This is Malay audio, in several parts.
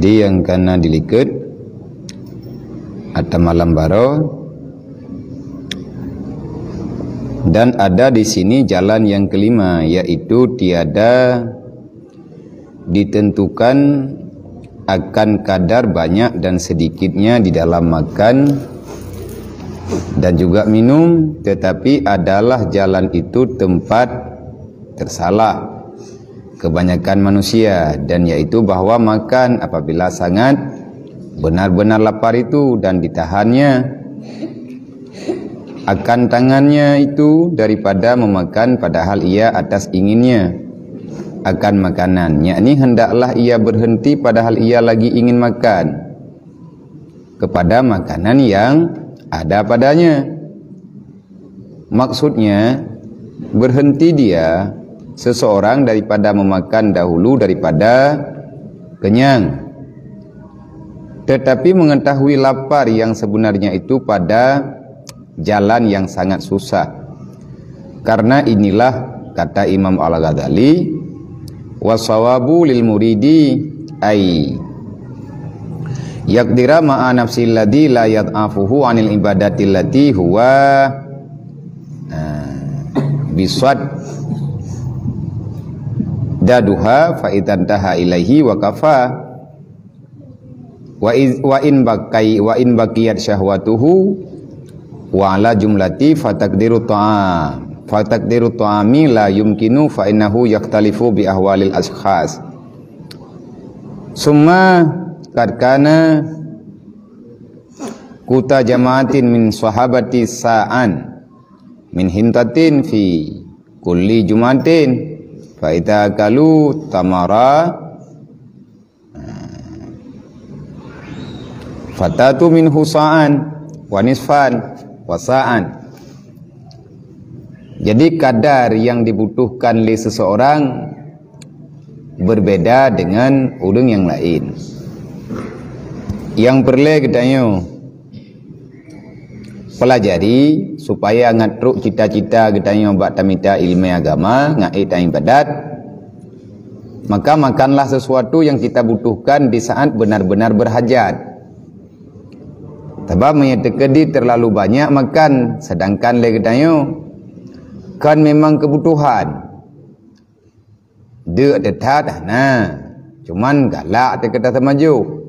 Jadi yang kena dilikut atau malam baru dan ada di sini jalan yang kelima yaitu tiada ditentukan akan kadar banyak dan sedikitnya di dalam makan dan juga minum tetapi adalah jalan itu tempat tersalah kebanyakan manusia dan yaitu bahwa makan apabila sangat benar-benar lapar itu dan ditahannya akan tangannya itu daripada memakan padahal ia atas inginnya akan makanan yakni hendaklah ia berhenti padahal ia lagi ingin makan kepada makanan yang ada padanya maksudnya berhenti dia seseorang daripada memakan dahulu daripada kenyang tetapi mengetahui lapar yang sebenarnya itu pada jalan yang sangat susah karena inilah kata Imam Al-Ghazali wasawabu lil muridi ai yakdira ma'a nafsi alladhi la yad'afuhu anil ibadati allati huwa uh, biswat daduha fa idan taha ilaihi wa kafa wa iz, wa in baqai wa in baqiyat syahwatuhu wa la jumlati fa taqdiru ta'a fa taqdiru ta'ami la yumkinu fa innahu yaktalifu bi ahwalil ashkhas summa qad kana kuta jamaatin min sahabati sa'an min hintatin fi kulli jumatin Faida kalu tamara eh, Fatatu min husaan Wanisfan Wasaan Jadi kadar yang dibutuhkan oleh seseorang Berbeda dengan udang yang lain Yang perlu kita tanya pelajari supaya ngatruk cita-cita gedanya buat tamita ilmu agama ngai tai ibadat maka makanlah sesuatu yang kita butuhkan di saat benar-benar berhajat sebab menyedekedi terlalu banyak makan sedangkan lagi legedanyo kan memang kebutuhan dia ada dah nah cuman galak dia kata semaju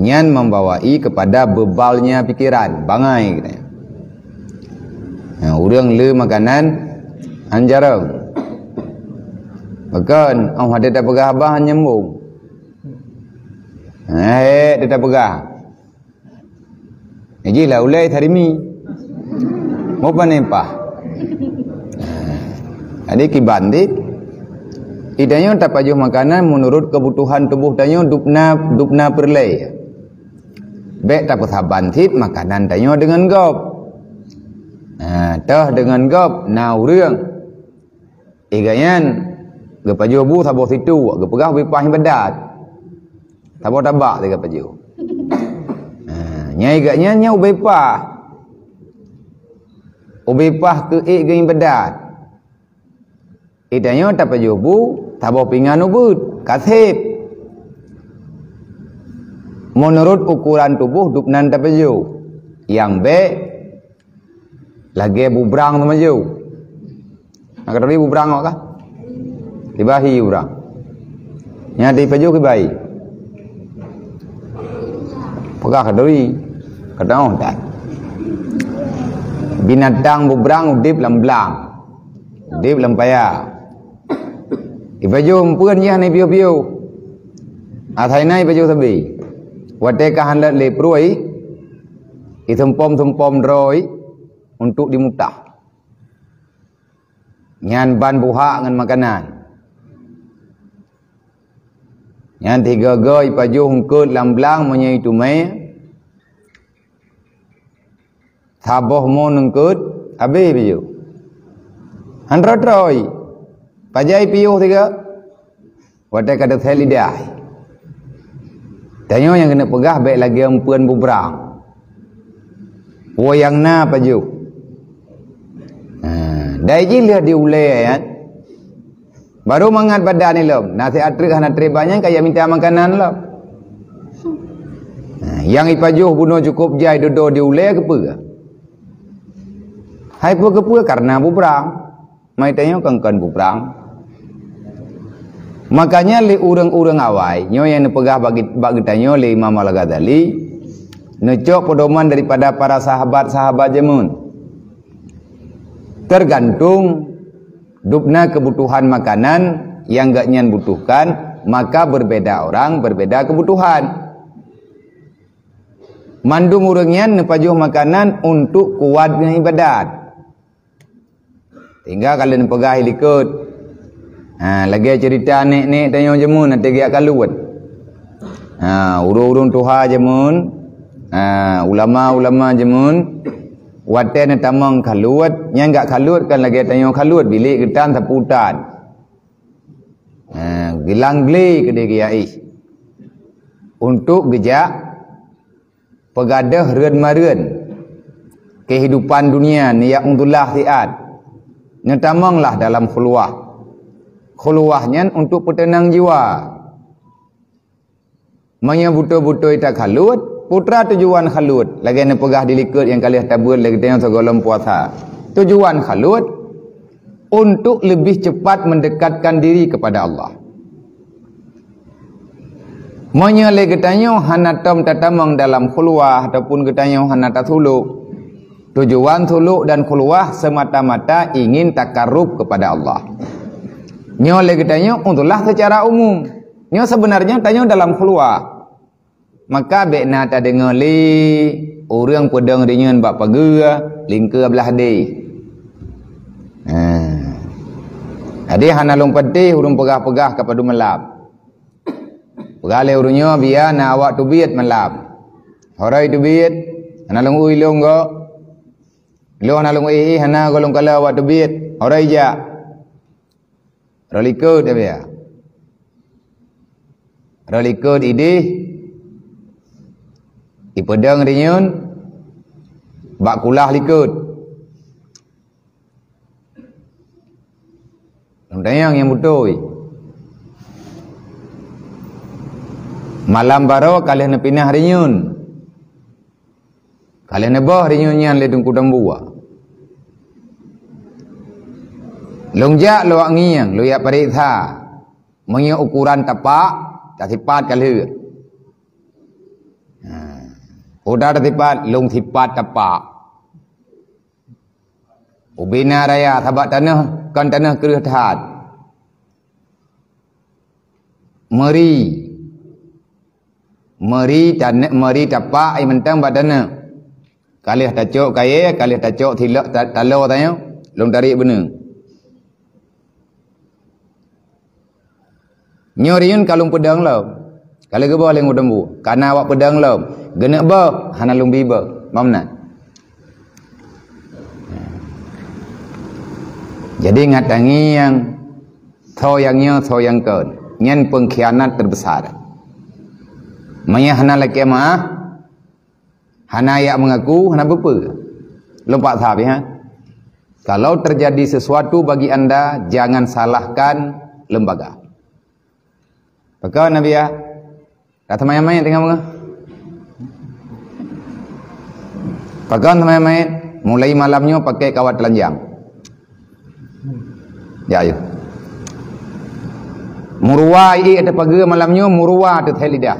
nian membawai kepada bebalnya pikiran bangai gitu ya urang le makanan anjarang bekan au oh, hadet pegah bah nyembung eh dia tak pegah Eji la lah, ulai tharimi. Mopa panempa? Eh, Adik ki bandi. Idanyo tapajuh makanan menurut kebutuhan tubuh danyo dupna dupna perlai. Baik tak kutah bantit makanan tanya dengan gop. Nah, ha, dengan gop na urang. Igayan eh, gepaju bu tak sabo situ, gepegah bi ha, pah tak Sabo tabak tiga paju. Nah, nya nya ubi pah. Ubi pah ke i ge ibadat. Idanya eh, tapaju bu, tabo pingan ubud, kasip menurut ukuran tubuh dupnan tapeju yang B lagi bubrang tu maju nak kata bubrang apa dibahi bubrang yang di peju kibai pegah kata bi kata oh tak binatang bubrang udip lemblang udip lempaya di peju mpun ya ni piu-piu atai nai peju sebi Wate kahan lat lepruai itempom tempom droi untuk dimutah. Nyan ban buhak dengan makanan. Nyan tiga goi paju hungkut lamblang menyai tumai. Taboh mo nungkut abe biju. Hanrot droi. Pajai piuh tiga. Wate kada thali dai. Tanya yang kena pegah baik lagi yang puan berperang. Wayang na paju. Ha, dai ji lah dia ulai ya. Baru mangat pada ni lo. Nasi atrik hana banyak, kaya minta makanan lo. Ha, yang ipajuh buno cukup jai dodo dia ulai ke apa? Hai pun ke apa karena berperang. Mai tanya kan kan berperang. Makanya le urang-urang awai nyo yang nepegah bagi bagi tanya le Imam Al-Ghazali necok pedoman daripada para sahabat-sahabat jemun. Tergantung dupna kebutuhan makanan yang gak nyen butuhkan maka berbeda orang berbeda kebutuhan. Mandu urangnyan nepajuh makanan untuk kuatnya ibadat. Tinggal kalau nepegah ikut Ha, lagi cerita ni ni tanya jemun nanti dia akan luat. Ha, Urun-urun tuha jemun. Ha, Ulama-ulama jemun. Wata ni tamang kaluat. Yang tak kaluat kan lagi tanya kaluat. Bilik ketan seputan. Ha, gelang beli ke dia kaya ish. Untuk gejak pegadah ren-maren kehidupan dunia lah ni yang untulah siat. Nyetamanglah dalam keluar khuluahnya untuk petenang jiwa. Manya buto-buto itu khalut, putra tujuan khalut. Lagi ni pegah dilikut yang kali tabur lagi tengok segolom puasa. Tujuan khalut untuk lebih cepat mendekatkan diri kepada Allah. Manya le getanyo hanatam tatamang dalam khuluah ataupun getanyo hanata tasuluk. Tujuan suluk dan khuluah semata-mata ingin takarub kepada Allah. Nyo lagi tanya untuklah secara umum. Nyo sebenarnya tanya dalam keluar. Maka bekna ta dengar li orang pedang dengan bak pagera lingka belah di. Ha. Adi hana lompati urung pegah-pegah kepada melap. Pegale urunyo biar na awak tu biat melap. Horai tu biat hana lung ui lung hana lung ui hana golong kala awak tu biat. Horai ja. Ya. Relikut dia biar. Relikut ini. Ipedang rinyun. Bak kulah likut. Tayang yang butuh. Malam baru kalian pindah rinyun. Kalian nebah rinyun yang ledung kudang buah. Lungjak luak ngiang, luak periksa. Mengi ukuran tapak tak sipat ke lir. Kuda ha. tak lung sipat tapak. Ubina raya, sabat tanah, kan tanah kerih tahan. Meri. Meri tan meri tapak ayah mentang buat tanah. Kalih tacok kaya, kalih tacok silap talo tanya. Lung tarik benar. Nyoriun kalung pedang lau. Kalau ke boleh ngudem bu. Karena awak pedang lau. Gena ba hana lumbi ba. Mamna. Jadi ngatangi yang tho yang nyo tho yang kon. Nyen pengkhianat terbesar. Maya hana laki ma. Ah? Hana yak mengaku hana bepe. Lompat sah ya. Kalau terjadi sesuatu bagi anda, jangan salahkan lembaga. Pegau Nabi ya. Kata main-main tengah muka. Pegau main-main, mulai malamnya pakai kawat telanjang. Ya ayo. Ya. Murua ini ada pagi malamnya murua ada telidah.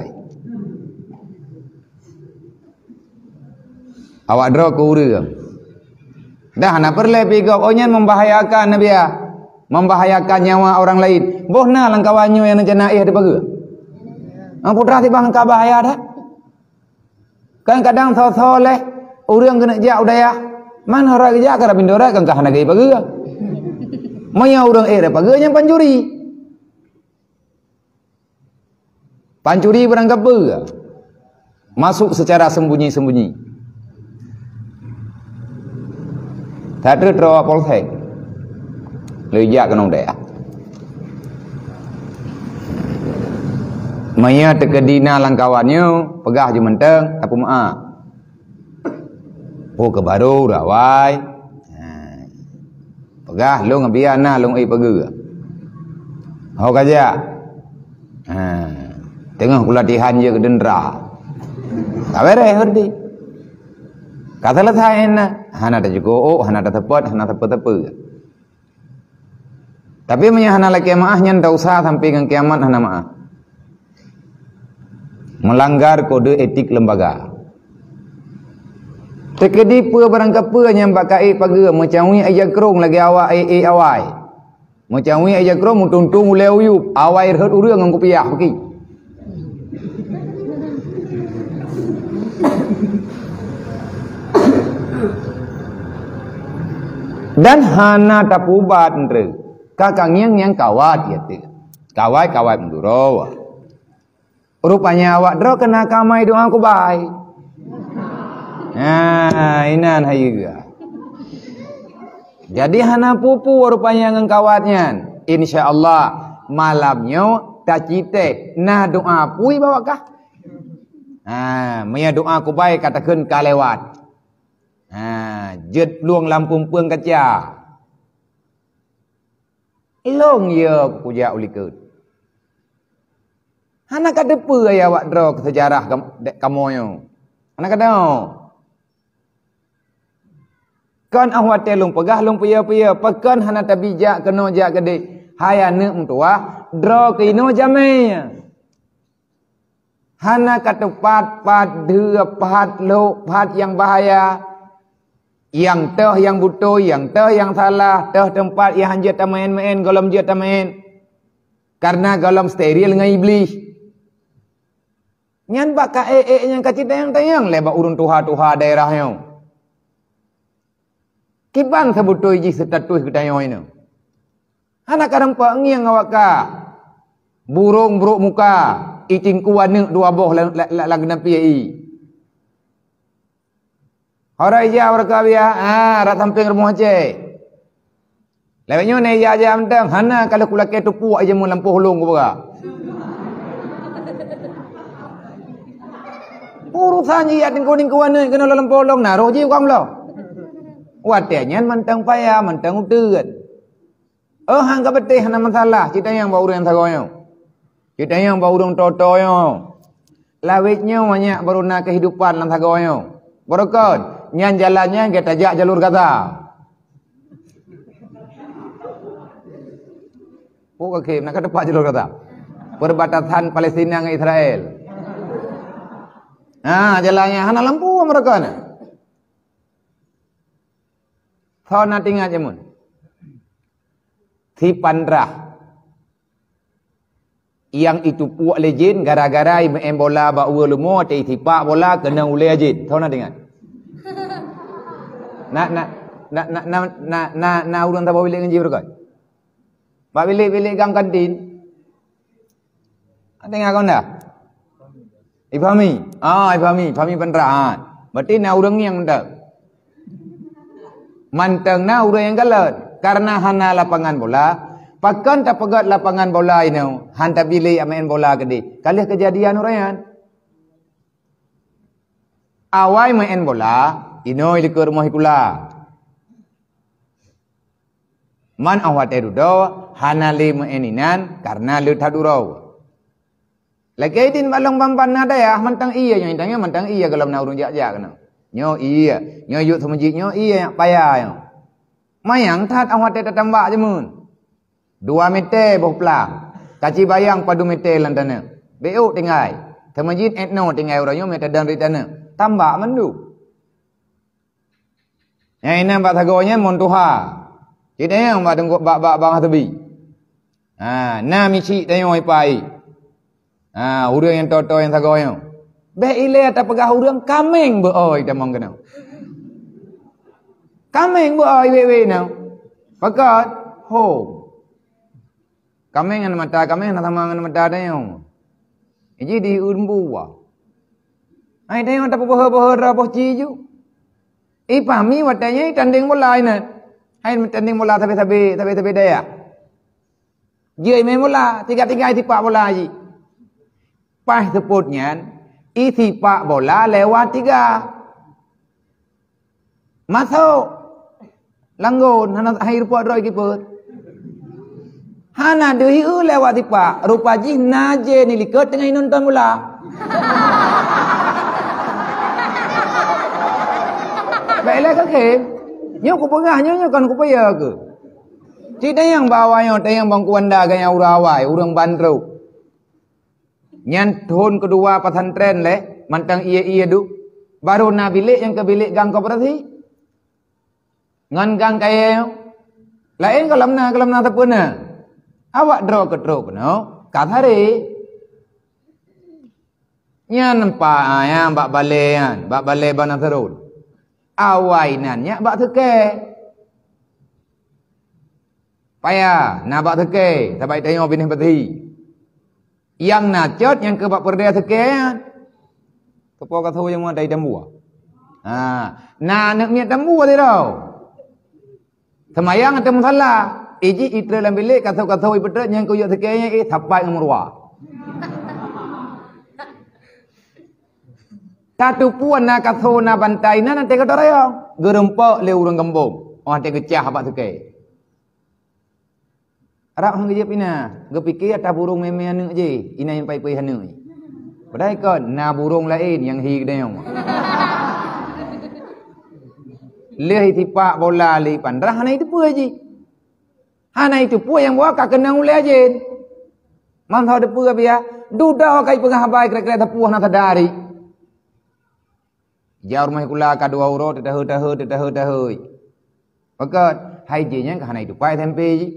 Awak draw ke ura. Dah nak perlu pergi kau oh, nyen membahayakan Nabi ya membahayakan nyawa orang lain. Bohna langkawanyo yang nak naik ada bagu. Ang putra tiba langkah bahaya dah. Kan kadang so-so leh urang kena jak udaya. Man hora gejak kada bindora kan kah nagai bagu. Maya urang eh ada bagu yang pancuri. Pancuri beranggap apa? Masuk secara sembunyi-sembunyi. Tak ada terawak polsek. ลยยากนองแดมาเยอะตดีนาลังกาวันยูปะกาจุมันเตงตะปุมาโอ้กบารูราวายปะกาลงอบียนาลงไอปะกือเขากะจะตึงหุลาติฮันเยอะกันราตาเวรเฮอร์ดีกาทะเลทายน่ะฮานาตะจุโกโอฮานาตะทะปัดฮานาตะปะทะปือ tapi menya hanala kiamah nyen tak usah sampai ke kiamat hanama. Melanggar kode etik lembaga. Tekedi pu barang kape nya pakai pagi macam ui aja krong lagi awak ai eh, ai eh, awai. Macam ui aja krong mutuntung uleu yu awai rehat urang ngan kupiah pagi. Dan hana tapubat ndre kakang yang yang kawat ya tiga kawai kawai menduro rupanya awak dro kena kamai doa aku baik nah inan hayuga jadi hana pupu rupanya yang kawatnya Insya Allah malamnya tak cite nah doa pui bawa kah Ah, maya doa ku baik katakan kalewat. Ah, jet luang lampung puang kecah. Ilong ya kuja ulikut. Hana kada pu ya ayah wak dro ke sejarah kamu kamonyo. Ya? Hana kada. Kan awak telung pegah lung puya puya pekan hana tabijak kena jak gede. Haya ne mtua ah. dro ke ino jamai. Ya? Hana kata pat pat dua pat lo pat yang bahaya yang teh yang butuh, yang teh yang salah, teh tempat yang hanya tak main-main, golam je tak main. Karena golam steril dengan iblis. Nyan baka ee -e yang kacita yang tayang lebak urun tuha-tuha daerah yang. Kipan sebutuh iji setatuh kita yang ini. Anak kadang pengi yang awak ka. Burung buruk muka. Icing kuwa dua boh lagu la, la, la, Orang ija kau biar, ah, ratam pengar muha cik. Lepas ni, ni ija aja amdang, hana kalau kula tu puak aja mu lampu hulung ku baga. Urusan ji atin kuning kuan ni, kena lampu hulung, naruh ji ukam lo. Wadahnya mantang payah, mantang utut. Oh, eh, hangga betih, hana masalah. Cita yang bau urang sagoyo. Cita yang bau urang totoyo. Lawitnya banyak baru nak kehidupan lang sagoyo. Berkat. Berkat nian jalannya kita ajak jalur kata. Oh okey, nak ke depan jalur kata? Perbatasan Palestin dengan Israel. Ha, jalannya hana lampu mereka ni. Tho na tingat jemun. Ti pandrah. Yang itu puak lejin gara-gara embola bawa lumo atau tipak bola kena ulai ajin. Tahu na tingat na na na na na na na urun ta bawile ngi urukai bawile bile gang kantin ada ngi akon da ipami ah ipami pami pandraan ha. berarti na urun ngi yang da manteng na urun yang galat karena hana lapangan bola pakkan ta pegat lapangan bola ino han ta bile main bola gede kalih kejadian urayan Awai main bola, ino ilikur mohikula. Man awat erudo hanali meninan karena lutadurau. Lagi itu balong bampan ada ya, mentang iya, yang intangnya mentang iya kalau nak urung jak kena. Nyo iya, nyo yuk semuji nyo iya yang payah yang. Mayang tak awat erudo tambah jemun. Dua meter bopla, kaci bayang padu meter lantana. Beuk tinggal, semuji etno tinggal urang nyo meter dan beritana. Tambah mendu. Yang ini bab tagonya montuha. Kita yang bab tengok bab bab bang tabi. Ha, na michi tayo ipai. Ha, urang yang toto yang tagonya. Be ile ata pegah urang kaming be oi tamon kena. Kaming be oi we we na. Pakat ho. Kaming an mata kaming na tamang an mata tayo. Iji di urmbu wa. Ai tayo tapo boho boho ra boh ciju. Ipahami eh, wadahnya ini eh, tanding mula ini. Eh, hai tanding mula tapi tapi tapi tapi daya. Dia ini bola tiga tiga itu pak bola aji. Pas sebutnya isi pak bola lewat tiga. Masuk langgon hanya hai rupa roy kipur. Hana dihiu lewat tiga rupa jih najen ini kerja ini nonton bola. lain kan ke ke? Nyo ku pengahnya nyo kan ku paya ke? Tidak yang bawa nyo, tidak yang bangku anda gaya urawai, urang bandro. Nyan tahun kedua pasan tren le, mantang iya iya du. Baru na bilik yang ke bilik gang kau berarti. Ngan gang kaya yo. Lain eh, kalau mana kalau mana tak puna. Awak draw ke draw Kata Kathari. Nyan nampak ayam ah, bak balean, bak balai bana terus awainannya bak teke. Paya na bak teke, sampai tengok bini peti. Yang na cot yang ke bak perdaya teke. Kepo ya. ka tahu oh, yang ada dambu. Ha, na nak niat dambu tadi tau. Semayang ada musalla, iji itre dalam bilik kata-kata ibu tu yang kau yuk sekian yang eh sampai ngemurwa. Satu puan nak kaso nak pantai nak nanti kata raya. Gerempak le urang kembung. Oh nanti kecah apa tu ke? Harap hang kejap ina. Gepikir atas burung meme anak je. Ina yang pai-pai anak je. Padahal kan, na burung lain yang hi kena yang. Leh tipak bola li pandrah hanai tu pun aje. Hanai itu pun yang buat kak kena ulai aje. Mantau depa biar. Ya. Duda kai pengah bai kira-kira tapi puah nak sadari. Jauh rumah kula ka dua uro tetah tetah tetah tetah. Maka hai je nya kana itu pai tempe ji.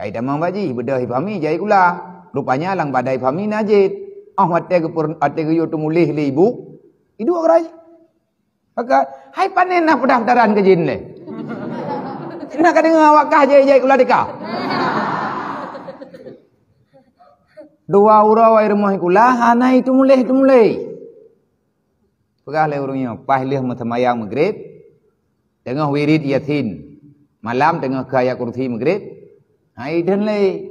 Kai tamang baji beda hi pami jai kula. Rupanya lang badai pami najid. Ah mate ke pur ate ke yotu mulih le ibu. Idu agrai. Maka hai panen na lah pendaftaran ke jin le. Cina dengar awak kah jai jai kula dikah. Dua uro wai rumah kula hana itu mulih itu mulih. Perah lah orangnya. Pahlih mutamayang maghrib. dengan wirid yatin. Malam dengah ke ayat kursi maghrib. Hai dan lai.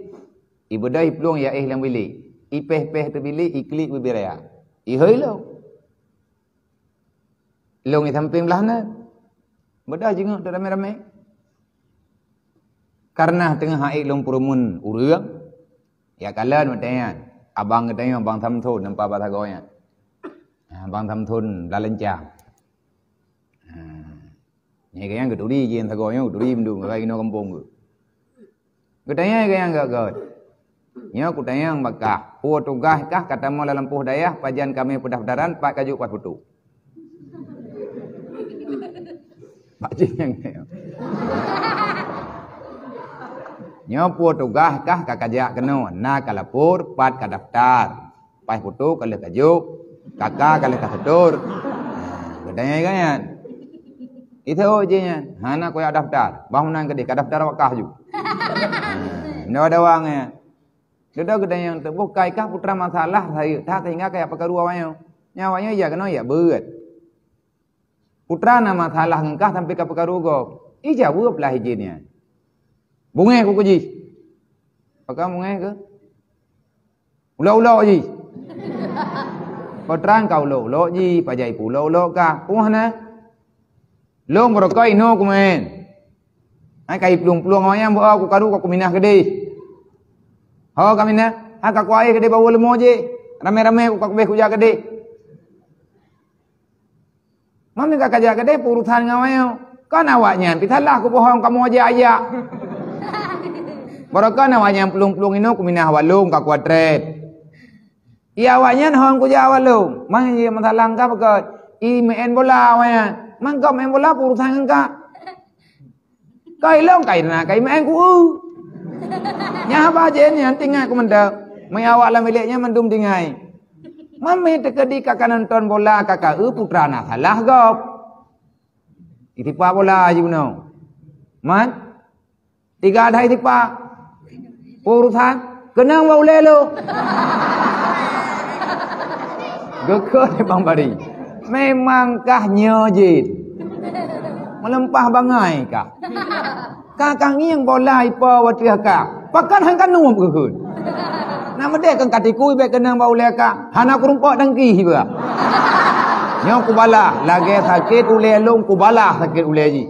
Ibadah iplung ya ihlam eh wili. Ipeh-peh terbili iklik wibiraya. Ihoi lo. Long di samping belah na Bedah jengok tak ramai-ramai. Karena tengah hari long perumun uruang. Ya kalan bertanya Abang bertanya abang samtho nampak patah goyang bằng thăm thôn đã lên chào nhẹ cái anh cứ đuổi đi gì thằng gọi nhau đuổi đi mình đuổi người nó không buồn được cái đấy cái anh gọi gọi nhớ cái đấy anh pak putu pak chi nhang nhớ pua tu gai cả cả kaja kenal pak putu kalau kaju kakak kalau kata tur ah, bertanya kan ya itu je nya hana koy ada daftar bangunan gede ada daftar wakah ju ah, ndo ada wang ya Dedo gede yang buka kaikah putra masalah saya tak sehingga kayak perkara awanya nyawanya ya kena ya berat putra nama masalah engkah sampai ke perkara go ija buruk lah hijinya bunge ku jis. apakah bunge ke ulau-ulau jis kau terang kau lo lo ji pajai pulau lo ka kuhana lo mereka ino kumen ai kai pulung pulung maya bo aku karu kau kuminah gede ha kami na ha ka kuai gede bawa lemo je rame-rame aku kau be kuja gede mami ka kaja gede purutan ngawayo kan awaknya pitalah aku bohong kamu aja ayak Barakah nak wanya pelung-pelung ini aku minah walung kau kuat trade. Ia awaknya hong ku jawab lu. Mang ye mentalang ka ke i men bola wae. Mang ka men bola ku urusan uh. ka. Kai long kai na kai men ku. Nya apa je ni anti ngai ku menda. Mai awak la miliknya mendum dingai. Mami teka di kakak nonton bola kakak e putra na salah gop. Itipa bola aji bunau. Man. Tiga dah itipa. Urusan kenang wau lelo kekeh ni bang bari memang kah jin, melempah bangai kah kakang ni yang bola ipa watriah kah pakan hang kanu kekeh nak medek kan katiku baik kenang bau le kah hana kurumpak dengki ba ah. nyo kubala lagi sakit ule long kubala sakit ule ji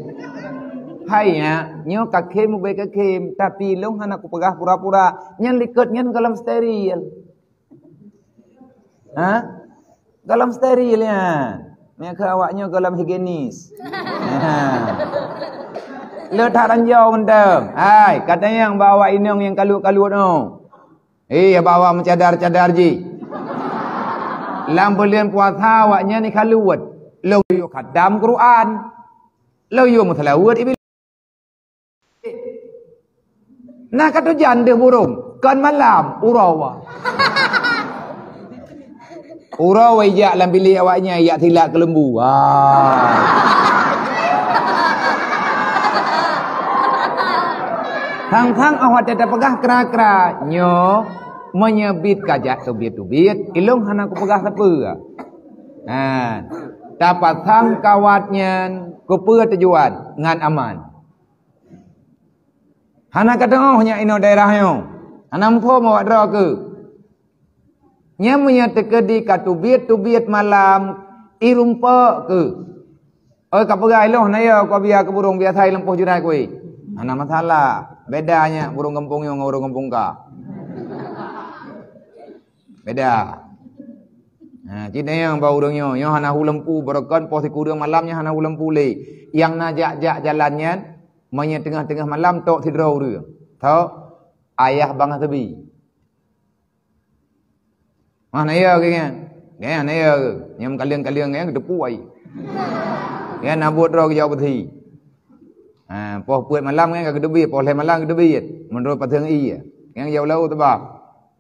hai ya nyo kakhe mu baik kakhe tapi long hana ku pegah pura-pura nyen likot nyen kalam steril Hah? Dalam steril ya. Mereka awaknya dalam higienis. Ha. Letak ranjau mentem. Hai, kata yang bawa inung yang kalu kalut tu. Eh, bawa mencadar-cadar ji. Lambulian puasa awaknya ni kalut. Lalu kadam Quran. Lalu mutlawut ibu. Nah kata janda burung. Kan malam, urawa. Ura wajak dalam bilik awaknya Yak tilak ke lembu Wah. Tang-tang awak tidak pegah kera-kera Nyo Menyebit kajak tubit-tubit. Ilung anak ku pegah sepe ah? Nah Dapat sang kawatnya Kupu tujuan Ngan aman Hana kata oh nyak ino daerahnya Hana mpoh mawak draw ke Nya menya tekedi katubiet tubiet malam irumpa ke. Oh kapo ga loh, naya ya ko biar ke burung biasa lempoh jurai koi. Ana eh. masalah bedanya burung kempung yang burung kempung ka. Beda. Ha cina yang bau dong yo yo hana hulempu berkon pos kurung malamnya hana hulempu le. Yang najak-jak jalannya menya tengah malam tok tidur urung. Tau ayah bangat tebi. Mah naya ke kan? Kan naya ke? Nyam kalian-kalian kan ke depu ai. Kan nabut dro ke jawab thi. Ha, poh puat malam kan ke debi, poh le malam ke debi. Mendro pateng i. Kan jauh lau tu ba.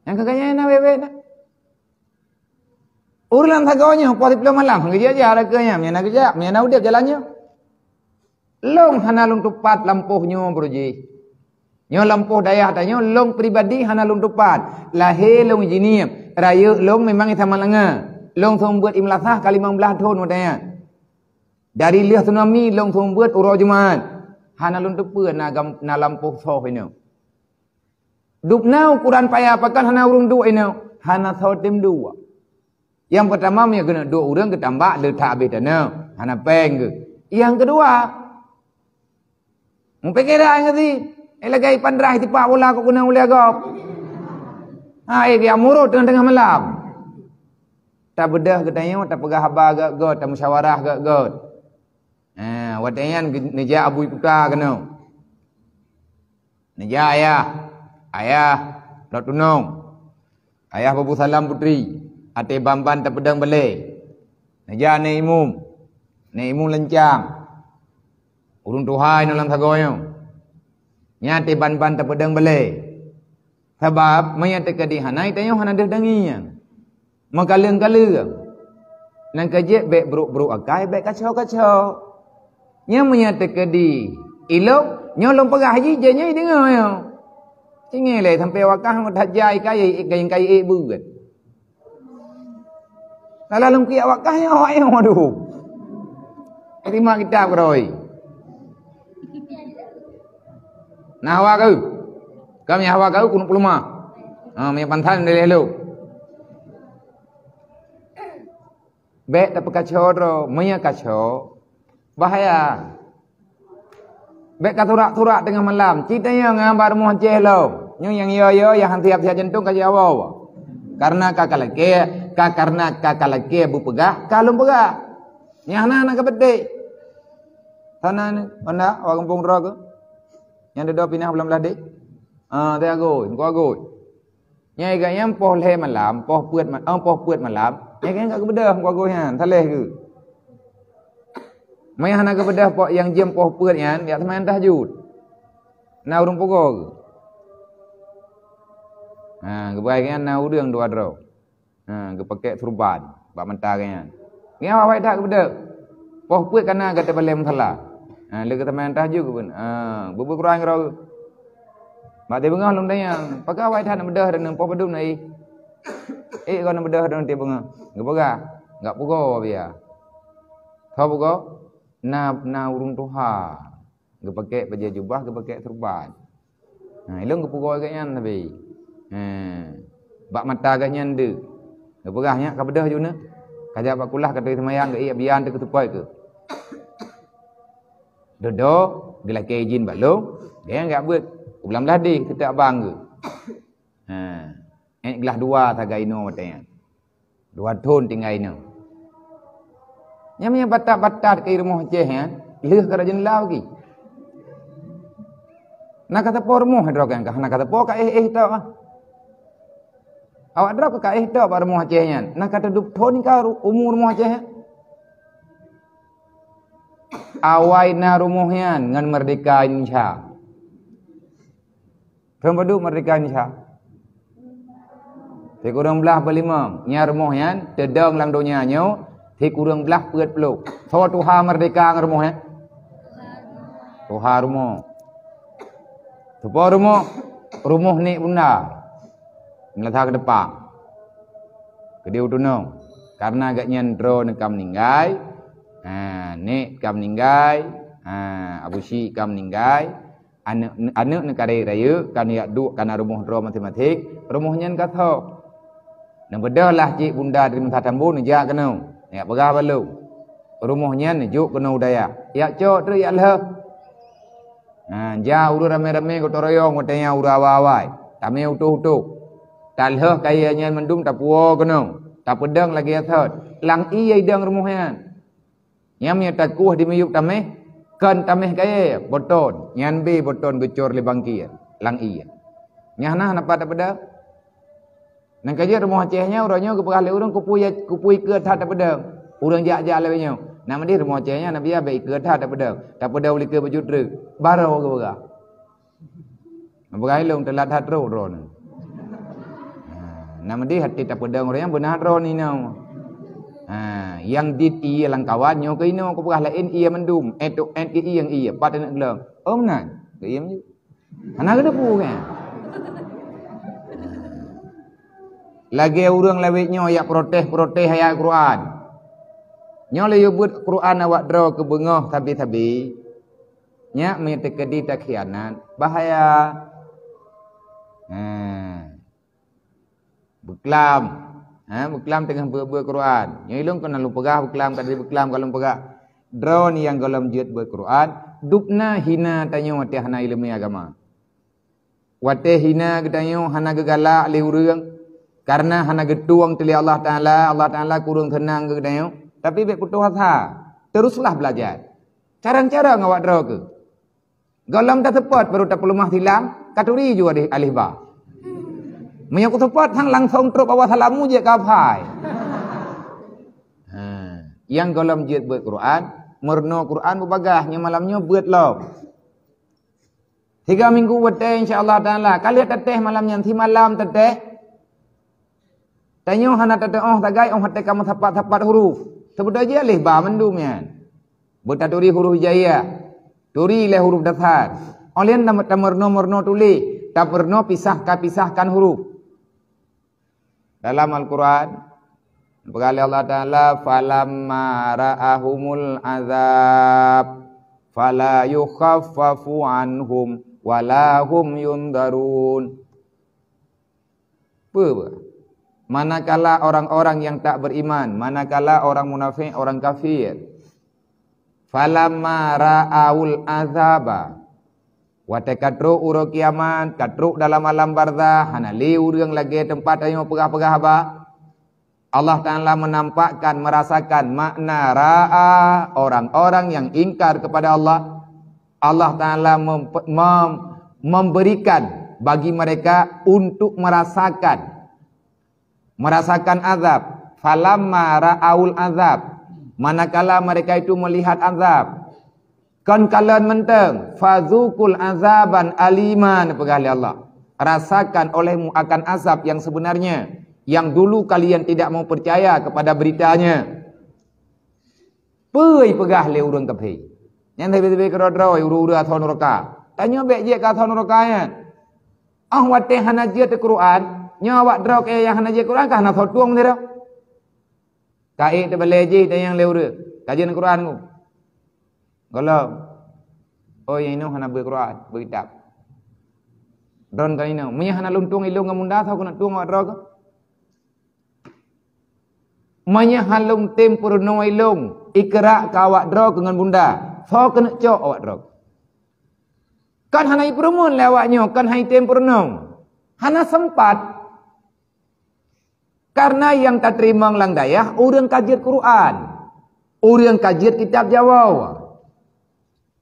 Yang ke kaya na bebe na. Urlan tha gonyo poh di pulau malam. Ke jaja ara ke nyam, nyana ke jak, nyana udak jalannya. Long hanalung tupat lampuhnya berujih. Nyo lampuh daya tanyo long pribadi hana lundupan. Lahe long jini. Raya long memang sama lenga. Long thong buat imlasah kalimang belah tahun wadaya. Dari lih tsunami long thong buat uroh jumaat. Hana lundupan na, gam, na lampuh soh ino. Dupna ukuran payah apakan hana urung dua ino. Hana soh tim dua. Yang pertama punya kena dua orang ketambak letak habis dana. Hana peng ke. Yang kedua. Mumpik kira yang kasi. Ela eh, gay pandrah itu pak bola aku guna ulah gop. Ha, eh dia murut tengah tengah malam. Tak bedah ke tanya, tak pegah haba ke God, tak musyawarah ke God. Ha, wat kan, neja abu kuta kena. Neja ayah. Ayah nak tunung. Ayah babu salam putri. Ate bamban tak pedang bele. Neja ne imum. Ne imum lencang. Urun tuhai nolang sagoyong nyati ban-ban pedang belai sebab maya teka dihanai tanyo hana deh dangiya makaleng-kale nang kaje be bro-bro akai be kacho-kacho nya maya teka di ilok nyo long pagah ji je nya dengo yo ya. tinge le sampai wakah mo tajai kai eh, gain kai e eh, bu kan lalalung ki ya, awak kah yo ayo terima kita broi Nah awak kau. Kami awak kau kunuk pluma. Ha mi pantan dari hello. Be tapi kacau ro, maya kacau. Bahaya. Be katurak-turak tengah malam. Cita yang ngambar muh je lo. Nyu yang yo yo yang hantiap dia jentung kaji awau. Karena kakak lagi, kak karena kakak lagi bu pegah, kalum pegah. Nyah nak nak Sana ni, mana? Wagung pung rok. Yang dah pinah belum belah dek. Ah, ha, uh, dia agoi, kau agoi. Nyai gan yang poh leh malam, poh puat malam, oh, poh puat malam. Nyai gan kau bedah, kau agoi kan, thaleh ke. Mai hana kau bedah poh yang jem poh puat yang, ya teman tahjud. Na urung poko ke. Ha, kebaik kan na urung dua dro. Ha, ke pakai surban, bak mentar kan. Ngiah wai tak kau bedah. Poh puat kana kata balem thalah. Ha le kata main tahajud pun. Ha bubuh Quran kira. Mati bengah lum daya. Pakai awai tahan bedah dan nampak pedum nai. Eh kau nak bedah dan tiap bengah. Enggak pega. Enggak pega biar. Tahu pega? Na na urung tuha. Enggak pakai baju jubah, enggak pakai turban. Ha ilung enggak pega agaknya nabi. Ha. Bak mata agaknya ndu. Enggak pega nya kau bedah juna. Kajak bakulah kata semayang enggak iya biar tak ketupai ke. Tupai ke. Dodo, gelak ke izin balu, dia enggak buat. Ulam lah di, kita abang ke. Ha. Ini gelah dua tak ino matanya. Dua tahun tinggal ino. Yang punya batak-batak ha? ke rumah Aceh, ya. Lih kerajaan lah lagi. Nak kata po rumah dia kan? Nak kata po kak eh-eh tau lah. Ha? Awak dia kak eh tau pada rumah Aceh, ha? Nak kata duk ton kau umur rumah Aceh, awaina rumuhian ngan merdeka insya. Pembedu merdeka insya. Ti kurang belah berlima, nya rumuhian tedang lang dunia nyo, ti kurang belah peut pelu. So tuha merdeka ngan rumuh eh. Tuha rumuh. Tupo rumuh, rumuh ni bunda. Melatah ke depan. Kedua tunung. Karena agaknya ndro nekam ninggai, ha, nek ka meninggal ha abu si ka meninggal anak anak nak kare raya kan yak duk kan rumah dro matematik rumahnya nak tho nak bedahlah cik bunda dari mentah tambu ni ja kena nak berah balu rumahnya ni juk kena udaya yak cok tu yak leh ha ja uru rame-rame ko toroyong motenya uru awai-awai tame utu-utu talah kayanya mendum tapuo kena tak pedang lagi asat lang iya idang rumahnya yang mi takuh di miyup tameh kan tameh kaya boton yang be boton bucur li bangkia ya, lang iya nyah nah napa ada beda nang kaje rumah cahnya urangnya ke pengale urang kupuy kupuy ke tak ada beda urang jak jak lebihnya nang mandi rumah cahnya nabi abai ke tak ada beda tak beda uli ke bujutre baro ke baga Nampak ayam telah dah teruk ron. Ha, nampak dia hati tak pedang orang yang benar ron ini nama. Ha, yang dit ia langkawannya ke ino ko perah lain ia mendum eto en ke yang iya pada nak gelar. Oh menan. Dia menju. Mana kena pu kan? Lagi orang lewetnya ayat protes-protes ayat Quran. Nyo le lah yebut Quran awak draw ke bengoh tapi tabi Nya mete kedi tak khianat bahaya. Ha. Beklam. Ha, berkelam tengah berbuat Quran. Yang ilung kena lupa berkelam kat dia berkelam kalau lupa gah. Drone yang kalau jut buat Quran, dukna hina tanya mati hana ilmu agama. Wate hina gedanyo hana gegala alih urang. Karena hana getuang tili Allah Ta'ala, Allah Ta'ala kurung tenang ke gedanyo. Tapi baik putuh asa. Teruslah belajar. Cara-cara ngawak draw ke. Golong tak sepot baru tak perlu mah silam. Katuri juga di alih bah. มียกูทุกทั้งหลังทรงตรบอวสลามุจะกาพายยังกลมจีดเบิดกุรอานมรนอกุรอานบุบกะยามลำยูเบิดลอบทีกามิงกูเวตเตอินชาอัลลอฮ์ดานละกาเลตเตะมาลำยันที่มาลำเตะแต่ยูฮานาเตะอ๋อตะไกอ๋อฮัตเตกามาทับปัดทับปัดฮุรุฟทับดะเจียเลยบามันดูมีนบุตรตุรีฮุรุฟเจียตุรีเลฮุรุฟดะทาร์อเลนนัมตะมรนอมรนอตุลีตะมรนอพิสักกาพิสักกันฮุรุฟ dalam Al-Quran berkali Allah Ta'ala falamma ra'ahumul azab fala yukhaffafu anhum walahum hum yundarun apa manakala orang-orang yang tak beriman manakala orang munafik orang kafir falamma ra'ahul azabah Wa takatru uru kiamat, katru dalam alam barzah, hana li urang lagi tempat yang perah pegah apa? Allah Ta'ala menampakkan, merasakan makna ra'a orang-orang yang ingkar kepada Allah. Allah Ta'ala mem mem memberikan bagi mereka untuk merasakan. Merasakan azab. Falamma ra'aul azab. Manakala mereka itu melihat azab. Kan kalian menteng fazukul azaban aliman pegali Allah. Rasakan olehmu akan azab yang sebenarnya yang dulu kalian tidak mau percaya kepada beritanya. Pei pegah urun tepi. Yang tepi tepi kerod rawai uru atau neraka. Tanya baik je kata neraka ya. Ah wate hanajia te Quran. Nyawa draw ke yang hanajia Quran kah nafsu tuang ni dah. Kait tebeleji dan yang le uru. Kajian Quran ku. Kalau oh yang ini hana beri Quran, don kau ini, punya hana luntung ilung ke munda, tahu kena tuang adra ke? Punya hana tim purno ilung, ikerak kawat drog dengan munda, tahu kena cok awak drog. Kan hana ipurumun lewatnya, lah kan hana tim purno. Hana sempat, karena yang tak terima ngelang orang kajir Quran. orang kajir kitab Jawa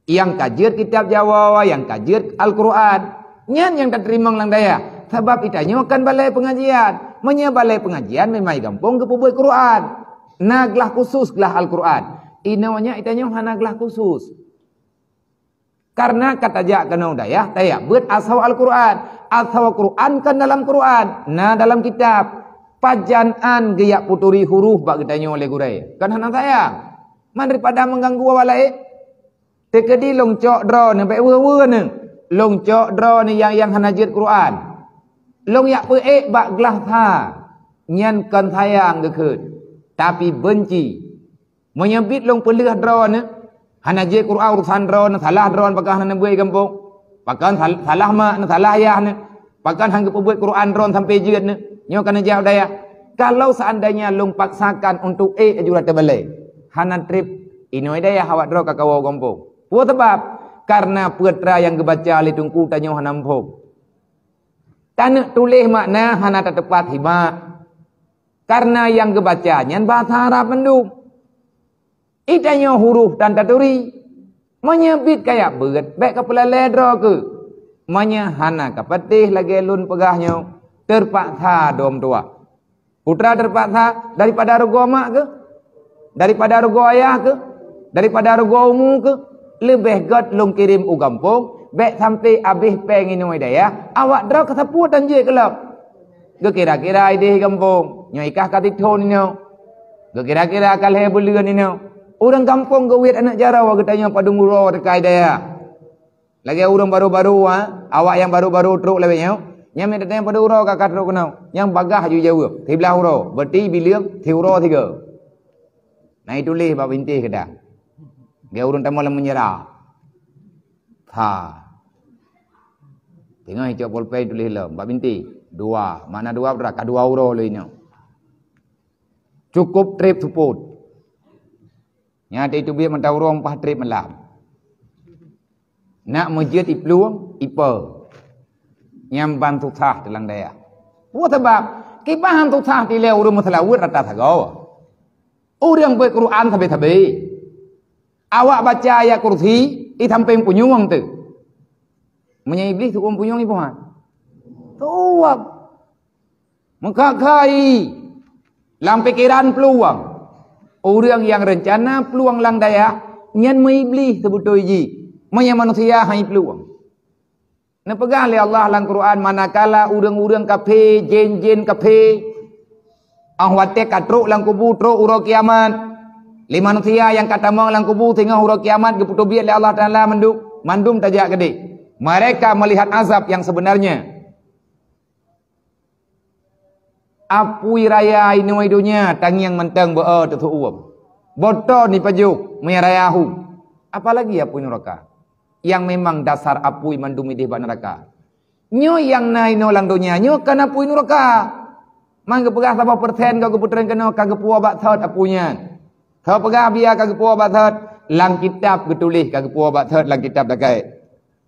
yang kajir kitab Jawa, yang kajir Al-Quran. Nyan yang tak terima ngelang daya. Sebab itanya nyokan balai pengajian. Menya balai pengajian memang gampang ke pembuat Quran. Naglah khusus lah Al-Quran. inonya itanya nyokan naglah khusus. Karena kata jak kena daya, daya buat asaw Al-Quran. Asaw quran kan dalam Quran. na dalam kitab. Pajanan geyak puturi huruf bak kita nyokan oleh gurai. Kan anak saya. Man daripada mengganggu walai. Eh? Sekali long cok dra ni baik wewe ni. Long cok dra ni yang yang hanajit Quran. Long yak pe bak gelah tha. Nyen kan sayang ke kut. Tapi benci. Menyebit long pelih dra ni. Hanajit Quran urusan dra ni salah dra ni pakah nan buai kampung. Pakah salah mak ni salah ayah ni. Pakah hang ke Quran dra sampai jeut ni. Nyo kan jauh daya. Kalau seandainya long paksakan untuk e jurat balai. Hanan trip Inoi daya hawat dra ka kawau kampung. Apa sebab? Karena putera yang dibaca oleh tungku tanya hanam pom. Tanak tulis makna hana tak tepat himak. Karena yang dibacanya bahasa Arab mendung. Itanya huruf dan taturi. Menyebit kayak berat. Baik kepala ledra ke? Manya hana kapatih lagi lun pegahnya. Terpaksa dom tua. Putra terpaksa daripada rugu mak ke? Daripada rugu ayah ke? Daripada rugu umum ke? lebih god long kirim u kampung bek sampai habis peng inu ida ya awak dra ke sapu dan je kelak ke kira-kira ide kampung nyai kah kati thon nyo ke kira-kira akal he buli ni nyo urang kampung ke wit anak jara wa ketanya padu muro dekat ida ya lagi urang baru-baru ha? awak yang baru-baru truk lebih nyo yang minta tanya pada urang kakak truk kena yang bagah ju jawa tiblah urang berarti bilik ti urang tiga Nah itu leh bab intih kedah. Dia urun tak mula menyerah. Ha. Tengok hijau polpen tulis lah. Mbak binti. Dua. Mana dua berat? Kedua euro lah ini. Cukup trip support. Yang ada itu biar mentah orang empat trip malam. Nak mejut iplu, ipa. Yang bantu sah dalam daya. Apa sebab? Kipahan tu sah tila urung masalah urat rata sagawa. Urung berkuruan sabi-sabi. Urung Awak baca ayat kursi, itu sampai punyung tu. Menyai iblis tu pun punyung ni puan. Ha? Tuak. Mekakai. Lang pikiran peluang. Orang yang rencana peluang lang daya, nyen mai iblis sebutu iji. Menyai manusia hai peluang. Nepegah li Allah lang Quran manakala urang-urang kafe, jen-jen kafe. Ahwate katruk lang kubutro truk uro kiamat. Lima manusia yang kata mong dalam kubur tengah hura kiamat geputu biat oleh Allah Taala menduk mandum tajak gede. Mereka melihat azab yang sebenarnya. Apui raya ini wai tangi yang mentang bo oh, er tetu uam. Boto ni paju merayahu. Apalagi apui neraka yang memang dasar apui mandumi di bak neraka. Nyo yang nai no lang dunia nyo kana pui neraka. Mangge pegah lah, sapa persen kau keputeran kena kau kepua bak thot apunya. Tak pegah biar ya, ke kepua bak thot. Lang kitab ketulih ke kepua bak thot. Lang kitab takai.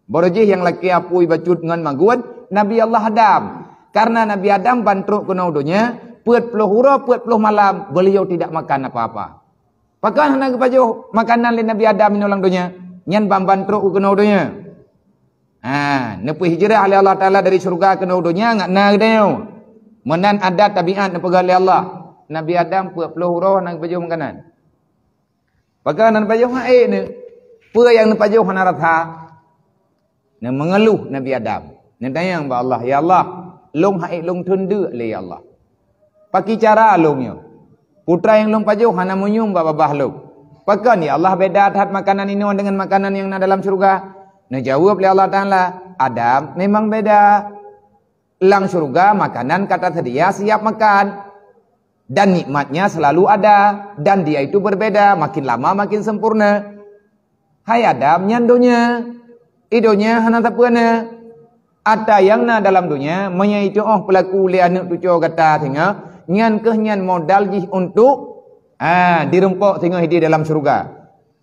Borojih yang laki apui bacut dengan maguan. Nabi Allah Adam. Karena Nabi Adam bantruk kena udunya. Puat puluh hura, puat puluh malam. Beliau tidak makan apa-apa. Pakai nak baju makanan oleh Nabi Adam ini ulang dunia. Nyan bamban teruk kena udunya. Ha, nepu hijrah oleh Allah Ta'ala dari syurga kena udunya. Nggak nak dia. Menan adat tabiat nepegah Allah. Nabi Adam puat peluh hura, nak baju makanan. Pagar nan payuh ha ini. Pe yang nan payuh nan rata. Nan mengeluh Nabi Adam. Nan tanya ba Allah, ya Allah, long ha long tundu le ya Allah. Paki cara longnya. Putra yang long payuh ha namunyum ba babah long. Pakai ni Allah beda hat makanan ini dengan makanan yang na dalam syurga. Na jawab le Allah Taala, Adam memang beda. Lang surga makanan kata tadi ya siap makan. Dan nikmatnya selalu ada. Dan dia itu berbeda. Makin lama makin sempurna. Hai Adam, nyan dunia. Idonya hanata puana. Ata yang na dalam dunia. Maya itu, oh pelaku li anak tu cua kata. Tengah. Nyan ke nyan modal jih untuk. Ah, dirumpok tengah di dalam surga.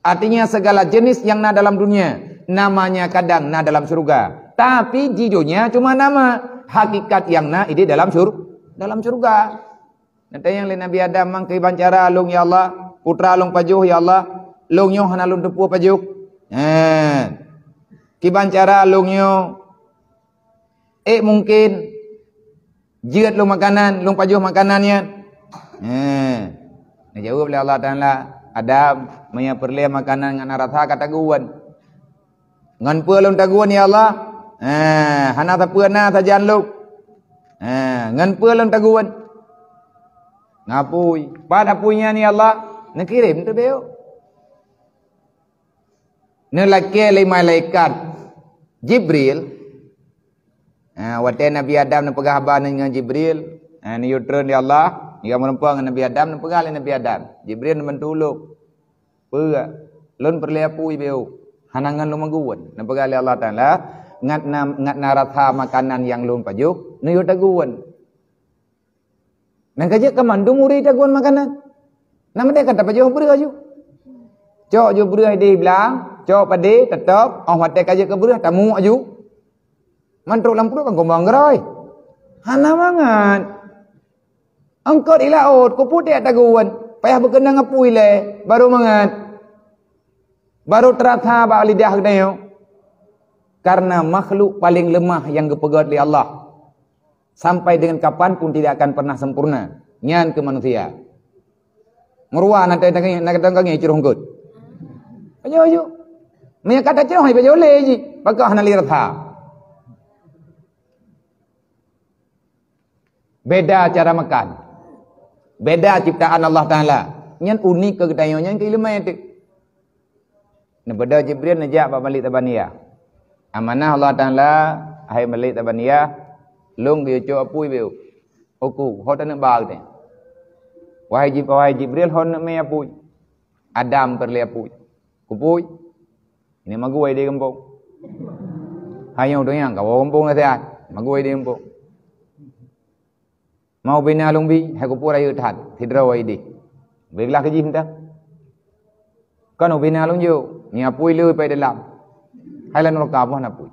Artinya segala jenis yang na dalam dunia. Namanya kadang na dalam surga. Tapi jidonya cuma nama. Hakikat yang na ini dalam sur dalam surga. Dalam surga. Nanti yang lain Nabi Adam mang kiban cara alung ya Allah, putra alung pajuh ya Allah, lung nyoh hana lung tepu pajuh. Eh. Kan? Kiban cara alung nyo. Eh mungkin jeut lung makanan, lung pajuh makanannya. Kan? Eh. Nah jawab oleh Allah Taala, Adam maya perle makanan ngan rasa kata guan. Ngan pua lung taguan ya Allah. Eh, hana tapuna sajan lung. Eh, ngan pua lung taguan. Ngapui. Pada punya ni Allah, nak kirim tu beo. Nelaki oleh malaikat Jibril. Ah, eh, Nabi Adam nak pegah habar dengan Jibril. Ah, eh, ni yutron ni Allah. Ni kamu nampak dengan Nabi Adam nak pegah Nabi Adam. Jibril nak mentuluk. Pura. Lun perliapui beo. Hanangan lu mengguan. Nampak pegah Allah lah. Ngat na, ngat narata makanan yang lu pajuk. Ni yutaguan. Nan kan kerja ke mandu murid daguan makanan. Nan mendek kata pa jauh beru aju. Cok jauh beru di belang, cok pade tetap oh hatek kerja ke beru tamu aju. Mantuk lampu kan gombang gerai. Hana mangan. Engkau ila ot ku putih ataguan, payah berkenang ngapui le, baru mangan. Baru terasa ba alidah dayo. Karena makhluk paling lemah yang dipegat oleh Allah sampai dengan kapan pun tidak akan pernah sempurna nyan ke manusia meruah nak tak nak tak kangi curuh ngut ayo ayo meya kata curuh ni bajo le ji pakah nali rafa ha. beda cara makan beda ciptaan Allah taala Nyan unik ke gedayonya ke ilmu itu Nah, benda Jibril najak Pak Malik Tabaniyah. Amanah Allah Ta'ala, Hai Malik Tabaniyah, longi cho apui beu oku hotan bag de wahai jib wahai jibril hon mẹ apui adam perle apui kupui ini maguai de gembong hayo do bông thế à na sia đi de bông mau bina longbi hai kupura yu that đi việc de cái gì jim ta kan obina longyo nhà apui lui pe de làm hai lan ro cà bo nhà apui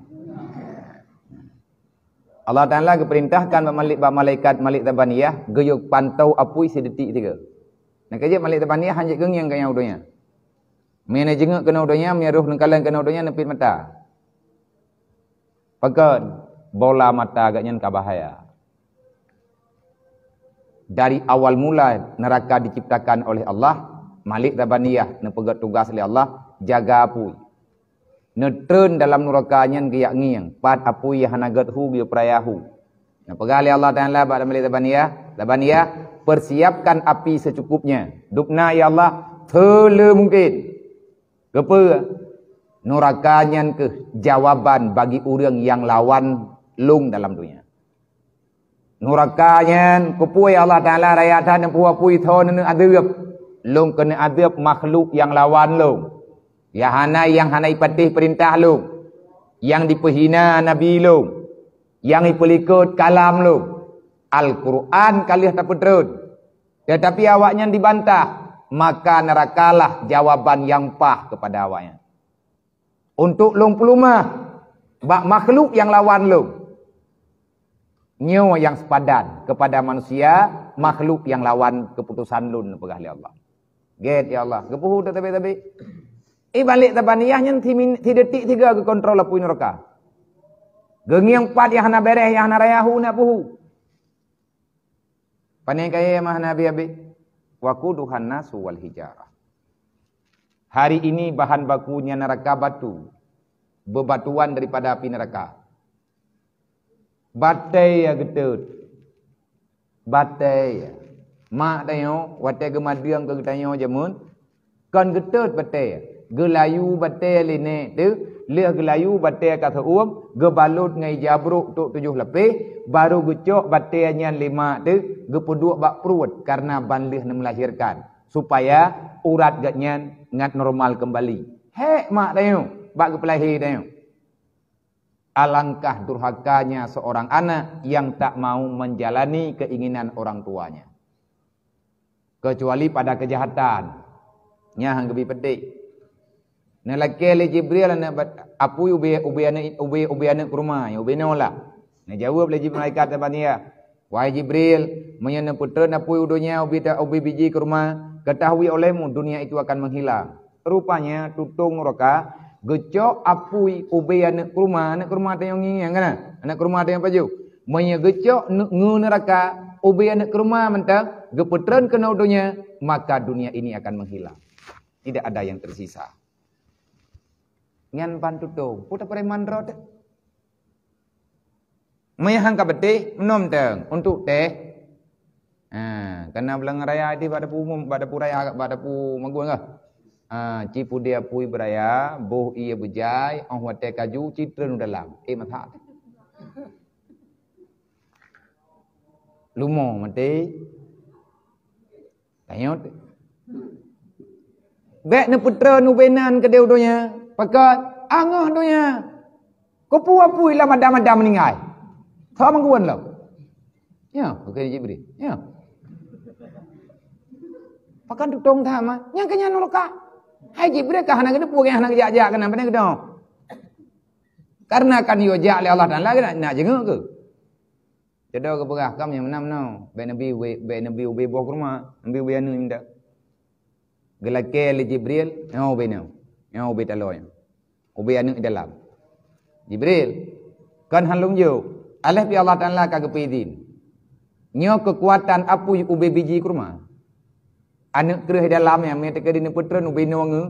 Allah Ta'ala keperintahkan malik bak malaikat malik tabaniyah geyuk pantau apui sedetik tiga. Nak kerja malik tabaniyah hanjik geng yang kaya udunya. Mena jengak kena udunya, menyeruh nengkalan kena udunya, nepit mata. Pekan, bola mata agaknya nengkak bahaya. Dari awal mula neraka diciptakan oleh Allah, malik tabaniyah nengkak tugas oleh Allah, jaga apui neutron dalam nurakanya yang kaya yang pat apui hanagat hu bi prayahu na pegali Allah taala pada dalam labania ya. labania ya, persiapkan api secukupnya dupna ya Allah thele mungkin gepe nurakanya ke jawaban bagi urang yang lawan lung dalam dunia nurakanya kupui Allah taala rayatan yang puapui thon ne adeb lung kena adeb makhluk yang lawan lung yang hana yang hanai patih perintah lu. Yang dipehina Nabi lu. Yang ipelikut kalam lu. Al-Quran kalih terpedrun. Tetapi ya, awaknya dibantah. Maka nerakalah jawaban yang pah kepada awaknya. Untuk lung pelumah. Bak makhluk yang lawan lu. Nyawa yang sepadan kepada manusia. Makhluk yang lawan keputusan lu. Pegahli Allah. Get ya Allah. Kepuhu tetapi-tapi. Eh balik tabaniyah yang ti detik tiga ke kontrol lapu neraka. Geng yang empat yang hana bereh yang hana rayahu na puhu. Panen kaya yang maha nabi abi. Waku duhan nasu wal hijarah. Hari ini bahan bakunya neraka batu. Bebatuan daripada api neraka. Batai ya getut. Batai ya. Mak tanya, watai gemadiang ke getanya jamun. Kan getut batai ya gelayu batal ini tu leh gelayu batal kata uam gebalut ngai jabruk tu tujuh lebih baru gecok batalnya lima tu gepudua bak perut karena ban leh melahirkan supaya urat gaknya ngat normal kembali he mak tanya bak gepelahi tanya Alangkah durhakanya seorang anak yang tak mau menjalani keinginan orang tuanya. Kecuali pada kejahatan. Nyahang lebih pedih. Lah nak Nalaki le Jibril nak apu ubi ubi ana ubi ubi ana ke rumah, ubi nolah. Nak jawab le Jibril malaikat tempat dia. Lah. Wahai Jibril, menyana putra nak pui udunya ubi tak ubi biji ke rumah, ketahui olehmu dunia itu akan menghilang. Rupanya tutung roka geco apui ubi ana ke rumah, ana ke rumah tayong ingin kan? Ana ke rumah tayong paju. Menya geco ngu neraka ubi ana ke rumah mentang geputren kena udunya, maka dunia ini akan menghilang. Tidak ada yang tersisa. งินปันตุดงพุทธปริมันรถไม่หังกับเตมนมเติงอุนตุเตะกันนับลังรายาที่บาดปูบาดปูรายาบาดปูมังกรก็จีปูเดียปุยบรายาบุอีบุจายองหัวเตกาจูจิตรนุดลังเอมาทลุมองมันเตแต่ยอดแบกนุปตรนุเวนันกระเดียวด้วยเนี่ย pekat angah dunia kupu apu ilah madam-madam meninggal tak mengguan lah ya bukan Jibril ya pakan tu tong tama yang kenyan luka hai Jibril kah nak kena puang nak jajak kena pening kena karena kan yo jak Allah dan lagi nak nak jengok ke jadi ke berah kam yang mana mana baik nabi baik nabi ubi buah kurma nabi ubi anu minta gelakel Jibril no baik nabi yang ubi taloy ubi anu dalam jibril kan halung yo alah bi allah taala ka kepidin nyo kekuatan apu ubi biji kurma anu kreh dalam yang me teka dine putra ubi no ngu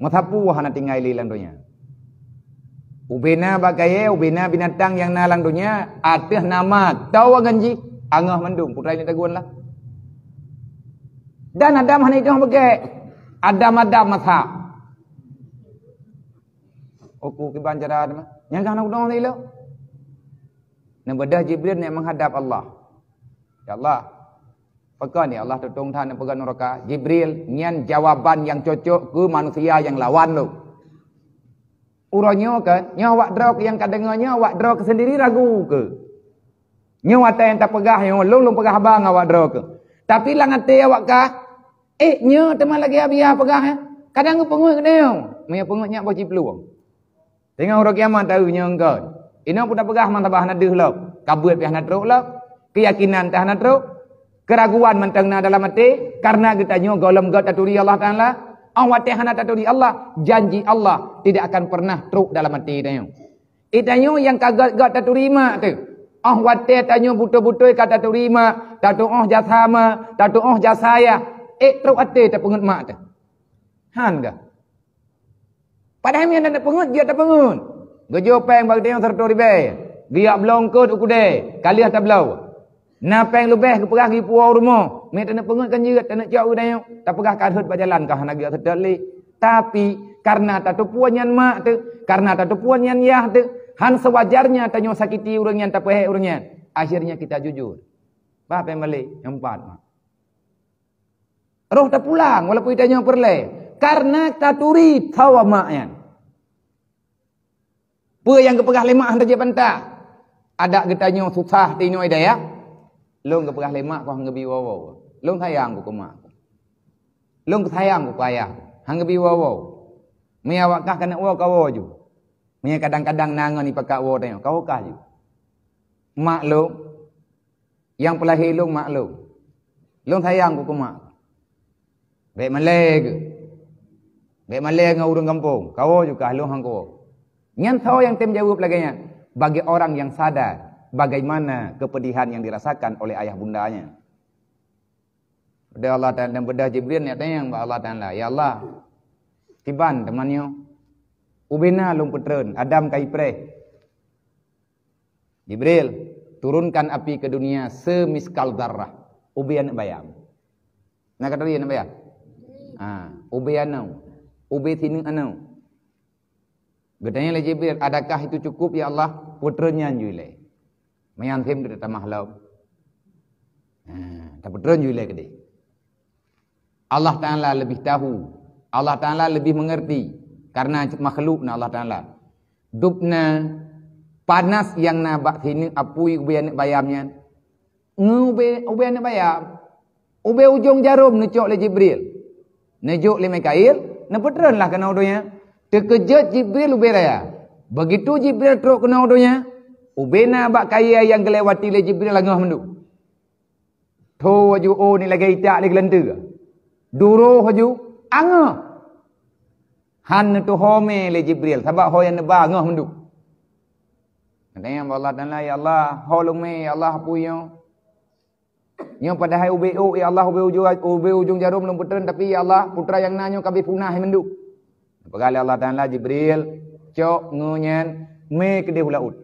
mathapu hana tingai li landonya Ubena bagai ubena binatang yang nalang dunia atas nama tawa ganji angah mendung putra ini teguan lah dan ada mana itu yang pakai ada madam mathap Oku ke yang kan aku dong dia lo. Nembedah Jibril nak menghadap Allah. Ya Allah. Pakai ni Allah tutung tahan yang pegang neraka. Jibril, nyan jawaban yang cocok ke manusia yang lawan lo. Uranya ke? Nyawa drog yang kadengarnya, awak drog sendiri ragu ke? Nyawa ta yang tak pegah, yang lo lo pegah bang awak drog Tapi lah ngerti awak kah? Eh, nyawa teman lagi abiah pegah ya? Eh? Kadang-kadang pengut ke dia. Mereka pengut nyak bawa Tengah orang kiamat tahunya engkau. Ini pun tak pegah mantap bahan aduh lah. Kabut pihak natruk lah. Keyakinan tak teruk, Keraguan mantang dalam hati. Karena kita nyo golem kau tak turi Allah Ta'ala. Awak tak nak turi Allah. Janji Allah tidak akan pernah teruk dalam hati. Eh, tanya. Itu nyo yang kagak kau tak turi mak tu. Oh wate tanya butuh-butuh kata terima Tatu oh jasa jasama Tatu oh jasa jasaya Eh teruk hati tak pengut mak tu Han kah? Padahal yang anda pengut, dia tak pengut. Gejo peng bagi tengok serta ribai. Gia belongkut ukude, kali atas belau. Na peng lebih ke perah ke puau rumah. Mereka tak nak pengutkan juga, tak nak cakap dengan Tak pernah kadut pada jalan kau nak gia sedalik. Tapi, karena tak ada puan yang mak tu, karena tak ada puan yang yah tu, han sewajarnya tak nak sakiti orang yang tak pehek orang yang. Akhirnya kita jujur. Bapak yang balik, yang empat. Roh tak pulang, walaupun dia nak perlai karena katuri tawamaan. Apa yang kepegah lemak hendak jadi pantah? Adak getanya susah tinyo ida ya. Long kepegah lemak kau hanggebi wawo. Long sayang ku kuma. Long sayang ku ayah. Hanggebi wawo. Meyawakah kena wawo kau wajo. Mie kadang-kadang nangan ni pakak wawo tanya. Kau kah jo? Mak long. Yang pelahir long mak long. Long sayang ku kuma. Baik malay Baik malay dengan orang kampung. Kau juga ahli orang kau. Yang tahu yang tim jawab lagi. Bagi orang yang sadar. Bagaimana kepedihan yang dirasakan oleh ayah bundanya. Bedah Allah Ta'ala dan bedah Jibril. Ya tanya yang Allah Ta'ala. Ya Allah. Tiban temannya. Ubena lung putren. Adam kai kaipreh. Jibril. Turunkan api ke dunia semiskal darah. Ubena bayam. Nak kata dia nak bayam? Ha, ubena. Ubi ubithinu anu Bertanya Jibril, adakah itu cukup ya Allah putranya jule? Mayantim kita mahlum. Hmm, ha, putra jule gede. Allah Ta'ala lebih tahu. Allah Ta'ala lebih mengerti. Karena makhluk na Allah Ta'ala. Dupna panas yang na bak baktini apui ubi anak bayamnya. ubi, ubi anak bayam. Ubi ujung jarum nucuk le Jibril. Nejuk le Mikael. Nampak lah kena odonya. Terkejut Jibril ubi raya. Begitu Jibril teruk kena odonya. Ubi nak abak kaya yang kelewati le Jibril lagi ngah menduk. Tho haju oh ni lagi itak lagi gelantu. Duro haju anga. Han tu home le Jibril. Sebab ho yang nebak ngah menduk. Kata yang Allah dan lah ya Allah. Ho lume ya Allah puyong. Nyo pada hai ubeu oh, ya Allah ubeu ube ujung jarum belum puteran tapi ya Allah putra yang nanyo kami punah hai menduk. Pegali Allah Taala Jibril cok ngunyen me ke de ulaut.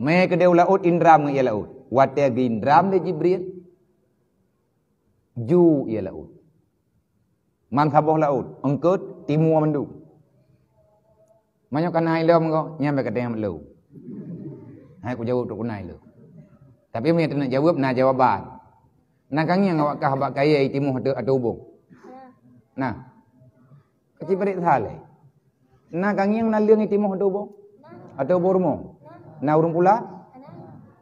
Me ke de ulaut indram ngi laut. Wate gindram de Jibril. Ju ya laut. Man sabo laut engkut timu menduk. Manyo kanai lo mengko nyambe ke de yang lu. Hai ku jawab tu kunai lu. Tapi punya nak jawab, nak jawaban. Nak kangi yang awak kah bak kaya itimuh ada atau hubung. Nah. Kecik balik sahale. Eh? Nak kangi yang nak liang itimuh ada hubung. Atau hubung rumah. Nak urung pula.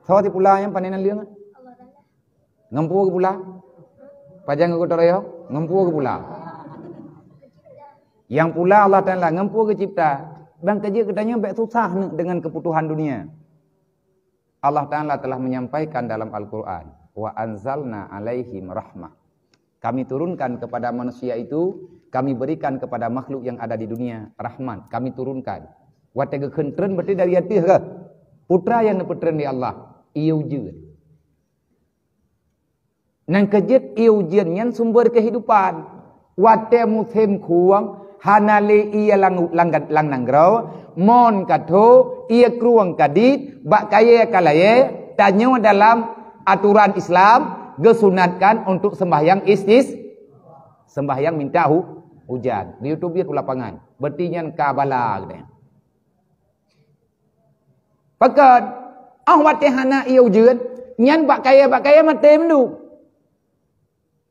Sawa ti pula yang panen nak liang. Ngempu ke pula. Pajang ke kotor ayah. Ngempu ke pula. Yang pula Allah Ta'ala ngempu ke cipta. Bang kerja katanya baik susah dengan keputuhan dunia. Allah Ta'ala telah menyampaikan dalam Al-Quran Wa anzalna alaihim rahmah Kami turunkan kepada manusia itu Kami berikan kepada makhluk yang ada di dunia Rahmat, kami turunkan Wa tegekhen tren berarti dari hati ke? Putra yang dipertren di Allah Iyujud Nan kejit iyujud yang sumber kehidupan Wa temuthim kuang Hanali iya langgat langnanggrau mon katho ia kruang kadit bak kaya ya kalaya tanya dalam aturan Islam gesunatkan untuk sembahyang istis sembahyang minta hu, hujan di YouTube di lapangan bertinya kabala gitu ya. pekat ah wate hana ia hujan nyan bak kaya bak kaya mate mendu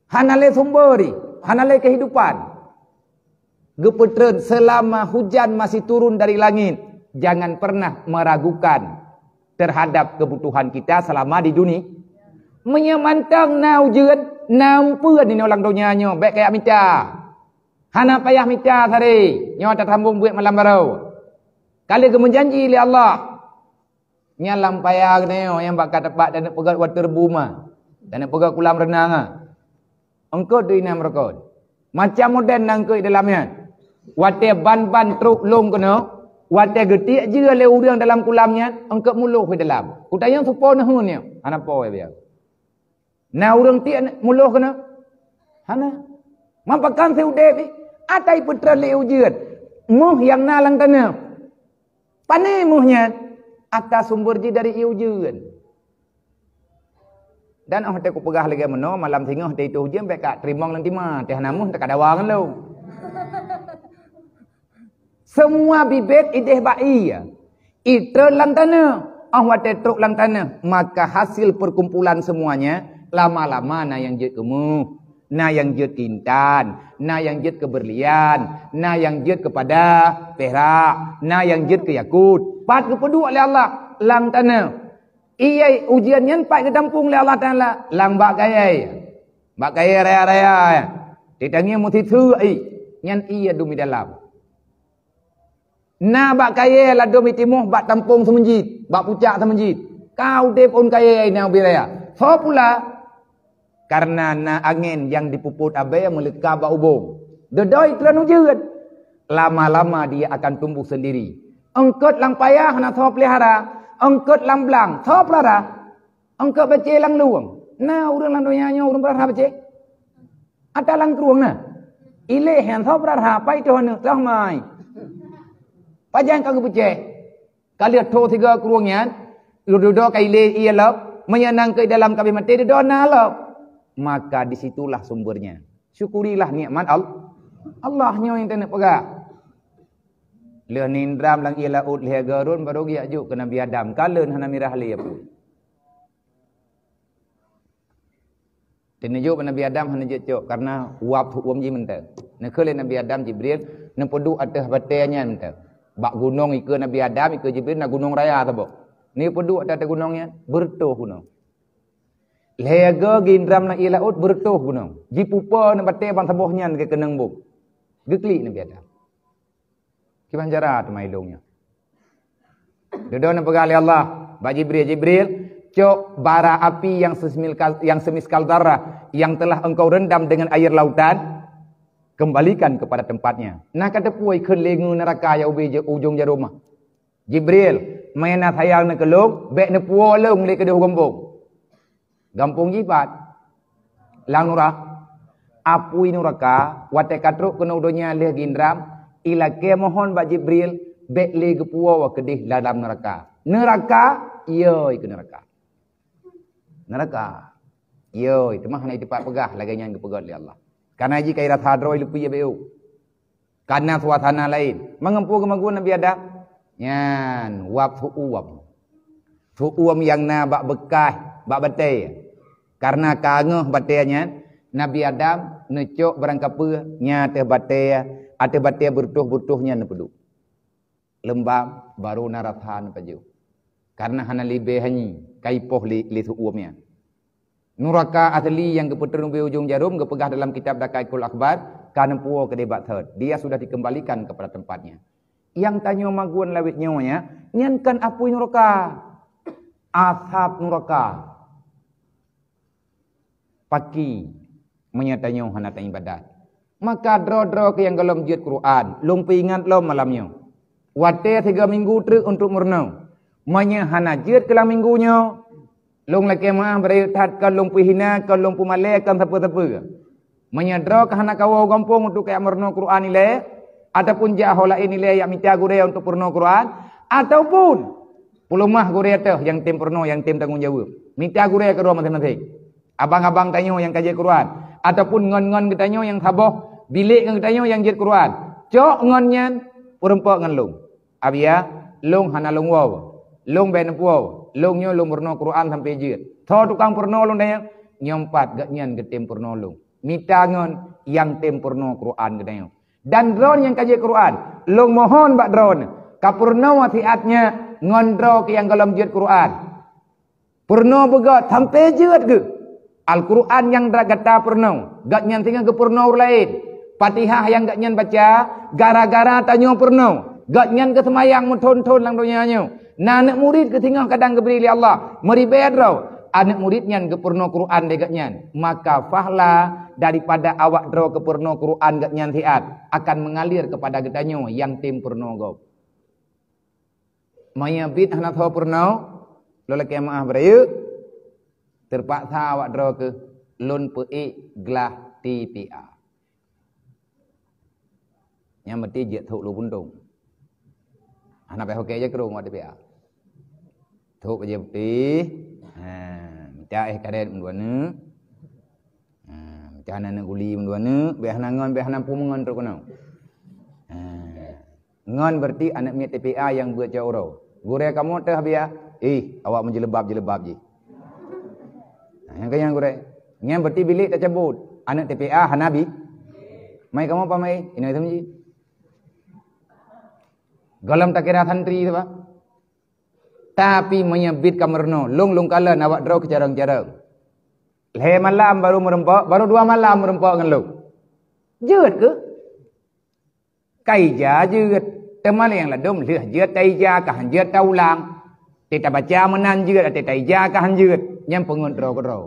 hana le sumberi hana le kehidupan geputren selama hujan masih turun dari langit. Jangan pernah meragukan terhadap kebutuhan kita selama di dunia. Menyemantang nau jen, nampuan ini orang dunia dunianya. Baik kayak minta. Hana payah minta tadi. Nyawa tak sambung buat malam baru. Kali kamu janji oleh Allah. Nyalam payah ni yang bakal tepat dan pegang water buma. Ah. Dan pegang kulam renang. Ah. Engkau tu ina merokot. Macam modern nangkut dalamnya. dalamnya. Wate ban-ban truk long kena. Wate getik je oleh lah urang dalam kulamnya. angkat muluh ke dalam. Kutayang supo nahu ni. Hana po ya dia. Na urang tiak muluh kena. Hana. Mampakan si udebi. Atai putra li ujian. Muh yang na nalang kena. Panai muhnya. Atas sumber ji dari ujian. Dan oh teku pegah lagi mana malam tengah teh itu hujan pekak terimong lang timah teh namuh tak ada wang lu. Semua bibit idih ba'iyah. Itu dalam tanah. Ahwa tetuk dalam tanah. Maka hasil perkumpulan semuanya. Lama-lama na yang jid kemuh. Na yang jid kintan. Na yang jid keberlian. Na yang jid kepada perak. Na yang jid ke yakut. Pat ke pedua oleh Allah. Lang tanah. Ia ujian yang pat ke tampung oleh Allah Ta'ala. Lang bak kaya. Ya. Bak kaya raya-raya. Ditangnya ya. mutitu. Yang ia dumi dalam. Na bak kaya lah domi timuh bak tampung semenjit. Bak pucak semenjit. Kau dia pun kaya ini yang beraya. So pula, karena na angin yang dipuput abaya meleka bak hubung. Dedoi telan hujan. Lama-lama dia akan tumbuh sendiri. Engkut lang payah na so pelihara. Engkut lang belang. So pelara. Engkut baca lang luang. Na urang lang doyanya urang berharap baca. Ada lang keruang na. Ileh yang so berharap. Apa itu hana? Tahu Pajang kau kebuce. Kalau tu tiga kurungan, duduk-duduk leh ilir ialah, menyenang ke dalam kabin mati, duduk nalap. Maka disitulah sumbernya. Syukurilah ni'mat Allah. Allah nyo yang tanda pegak. Lih nindram lang ialah ut lih garun, baru gi ajuk ke Nabi Adam. Kalun hana mirah li apa. Tanda juk Nabi Adam hana jatuk. Karena wab huwam ji minta. Nekali Nabi Adam Jibril, nampuduk atas batayanya minta. Bak gunung ke Nabi Adam, ke Jibril, nak gunung raya tu Ni peduk tak ada gunungnya, bertuh gunung. Lega gindram nak ia laut, bertuh gunung. Jipupa ni batik bang sebuahnya ke kenang buk. Geklik Nabi Adam. Kipan jarak tu mailungnya. Duduk ni pegali Allah. Bak Jibril, Jibril. Cok bara api yang semiskal, yang semiskal darah yang telah engkau rendam dengan air lautan kembalikan kepada tempatnya. Nah kata puai ke lengu neraka ya ubi ujung jarum. Jibril mena thayal ne kelong be ne puo leung le ke de gampung. Gampung jibat. Lang nura. Apui neraka wate katruk ke udonya leh gindram ila ke mohon ba Jibril be le ke puo wa ke dalam neraka. Neraka iyo ke neraka. Neraka. Yo, itu mah itu pak pegah lagi yang kepegat oleh Allah. Karena jika ira sadro ilupi ya beu. Karena suasana lain. Mengempu kemengku Nabi Adam. Nyan. Wab fu'uwam. Fu'uwam yang na bak bekah. Bak batai. Karena kangeh batai nyan. Nabi Adam. Necok berangkapu. Nyata batai. Ata batai bertuh-bertuhnya peduk, Lembab. Baru narathan paju. Karena hana libe hanyi. Kaipoh li, li Nyan. Nuraka asli yang kepeterung di ujung jarum kepegah dalam kitab Dakaikul akbar kana puo ke debat third. Dia sudah dikembalikan kepada tempatnya. Yang tanya maguan lawit nyonya, nyankan apu nuraka? Asap nuraka. Paki menyatanya hanata ibadat. Maka dro-dro ke yang gelom jid Quran, lumpi ingat lo malamnya. Wateh tiga minggu tru untuk murnau. Menyahana jid kelam minggunya, Lung lelaki mah beri tat ke lung pihina ke lung pemalekan siapa-siapa ke. Menyedra ke anak kawal untuk yang merenung Quran ni le, Ataupun jahola ini le yang minta gurea untuk pernah Quran. Ataupun puluh mah gurea tu yang tim pernah yang tim tanggungjawab. Minta gurea kedua masing-masing. Abang-abang tanya yang kajian Quran. Ataupun ngon-ngon kita tanya yang khabah. Bilik yang tanya yang jir Quran. Cok ngonnya perempuan dengan lung. Abia lung hana lung wawah. Lung ben puo, long nyo long purno Quran sampai jid. Tho tukang purno long dayo, nyompat gak nyen ke tim purno long. Mita ngon yang tim purno Quran ke dayo. Dan drone yang kaji Quran, lung mohon bak drone. Kapurno wasiatnya ngondro ke yang kalam jid Quran. Purno bega sampai jid ke. Al Quran yang dah kata purno, gak nyen tinggal ke purno lain. Fatihah yang gak nyen baca, gara-gara tanya purno. Gak nyen ke semayang mutun-tun lang dunia nyo. Nah anak murid ketinggal kadang keberi oleh Allah. Meribadrau. Anak muridnya ke kepurno Quran dekatnya. Maka fahla daripada awak draw kepurno Quran dekatnya siat. Akan mengalir kepada getanya yang tim purno gop. Mayabit hanat hau purno. Lelaki yang maaf beraya. Terpaksa awak draw ke. Lun pe'i glah tipi'a. Yang berarti jatuh lupuntung. Hanapai hokai je kerung awak tipi'a. ทุกข์ไปเยอะปีจ้าไอ้กระเด็นมันดวนเนื้อจ้าหนังกุลีมันดวนเนื้อเบี้ยหนังเงินเบี้ยหนังพุ่มเงินตรงกันเอาเงินเปรติอันมีทีพีอาอย่างเบื่อเจ้าเรากูเรียกมันเถอะเบียอีอว่ามันจะเลบับจะเลบับจีอย่างก็ยังกูเรียเงี้ยเปรติบิลิตจะบูดอันทีพีอาฮานาบีไม่ก็มั่วไปไม่ยังไงทั้งยี่กลัมตะเกียร์ทันตรีใช่ปะ tapi menyebit kamerno. Lung-lung kala nak draw kejarang jarang-jarang. malam baru merempak. Baru dua malam merempak dengan lu. Jut ke? Kaija jut. Teman yang lah dom. Lih jut taija kahan jut taulang. Tidak baca menan jut. Tidak taija kahan jut. Yang pengen draw ke draw.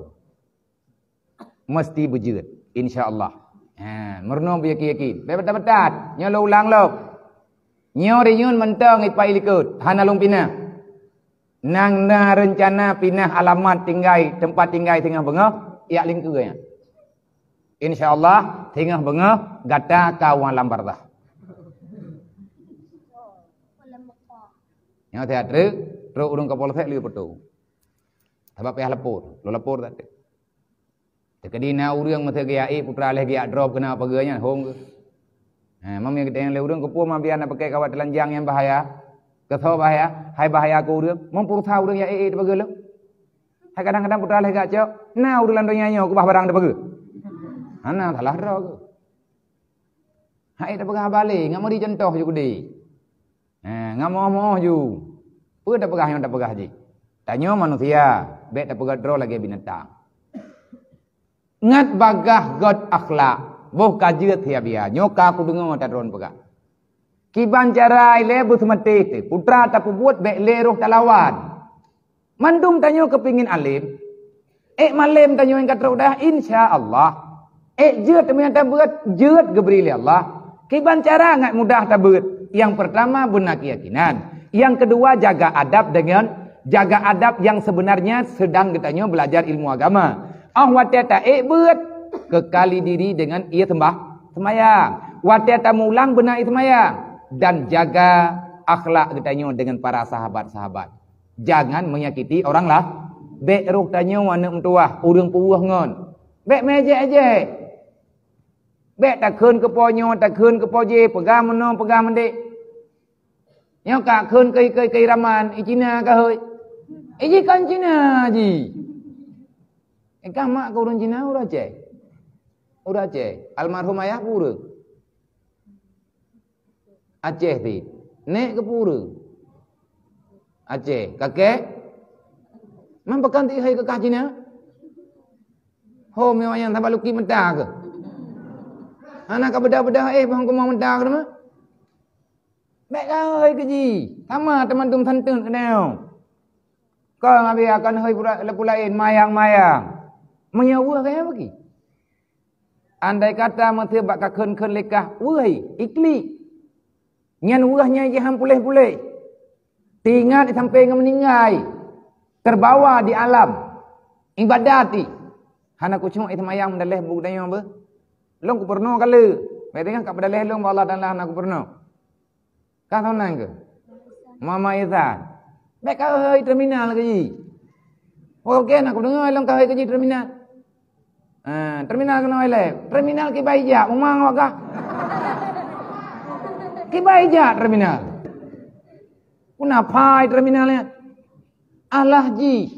Mesti berjut. InsyaAllah. Ha, merno beryakin-yakin. Betul-betul. nyolong ulang lu. Nyolah rinyun mentang ikut. Hanalung pina. Nang na rencana pindah alamat tinggal tempat tinggal tengah bengah ya lingkungannya. Insyaallah tengah bengah gata kawan lambar dah. Yang saya tahu, tahu urung kapal saya lihat betul. Sebab pihak lapor, lo lapor tak? Jadi na urung masa gaya ini putra leh gaya drop kena apa gaya home. Eh, ha, mami kita yang leurung urung kepo mami anak pakai kawat telanjang yang bahaya ke thau bahaya hai bahaya ko urang mampur thau urang ya eh eh bagelo lah. hai kadang-kadang putra leh gaco na urulan do nyanyo ku bah barang de bage ana ah, salah ro ke hai de bage balik ngam di contoh ju gede ha ngam mo ju pe de bage yang de bage ji tanyo manusia be de bage dro lagi binatang ngat bagah god akhlak boh kajiat hiabia ya, nyoka ku dengo tadron bage Kiban jarai le bus mati Putra tak buat bek le roh talawan. Mandum tanyo kepingin alim. Eh malim tanyo yang kata udah insya Allah. Eh jut temen tak buat jut gebril Allah. Kiban cara ngak mudah tak buat. Yang pertama benar keyakinan. Yang kedua jaga adab dengan jaga adab yang sebenarnya sedang ditanyo belajar ilmu agama. Ah watiata ek buat kekali diri dengan ia sembah semayang. Watiata mulang benar ia dan jaga akhlak kita katanya dengan para sahabat-sahabat. Jangan menyakiti oranglah. Bek ruk tanya wanak mentuah, urung puuh ngon. Bek mejek aje. Bek takkeun ke ponyo, takkeun ke poje, pegang mano, pegang mande. Yang ka keun ke ke ke raman, icina ka hoi. Iji kan cina ji. Ikah eh, mak ke urung cina ora je. Ora je. Almarhum ayah urung. Aceh ti. Nek ke pura. Aceh. Kakek. Mana pekan ti hai kekah Cina? Home yang wayang tambah luki mentah ke? Anak ke bedah-bedah eh bang kumah mentah ke nama? Baik kau hai keji. Sama teman tum santun ke nao. Kau ngapi akan hai lepulain mayang-mayang. Menyewa ke yang pergi? Andai kata mesti bakal ken-ken lekah. Wuhai, iklik. Nian urahnya je hang pulih-pulih. Teringat sampai ngam meninggal. Terbawa di alam. Ibadat ti. Hana ku cuma itu mayang mendaleh buku dayo apa? Long ku pernah kala. Mai dengan kat pedaleh long Allah dan hana lah aku pernah. Kan tahu nang ke? Mama Izan. Baik kau hei terminal ke ji? Okey nak dengar long kau hei ke ji terminal. Ah, terminal kena oleh. Terminal ke baik ja. Umang awak kibai ja ah, terminal. Puna pai terminal ya. Alah ji.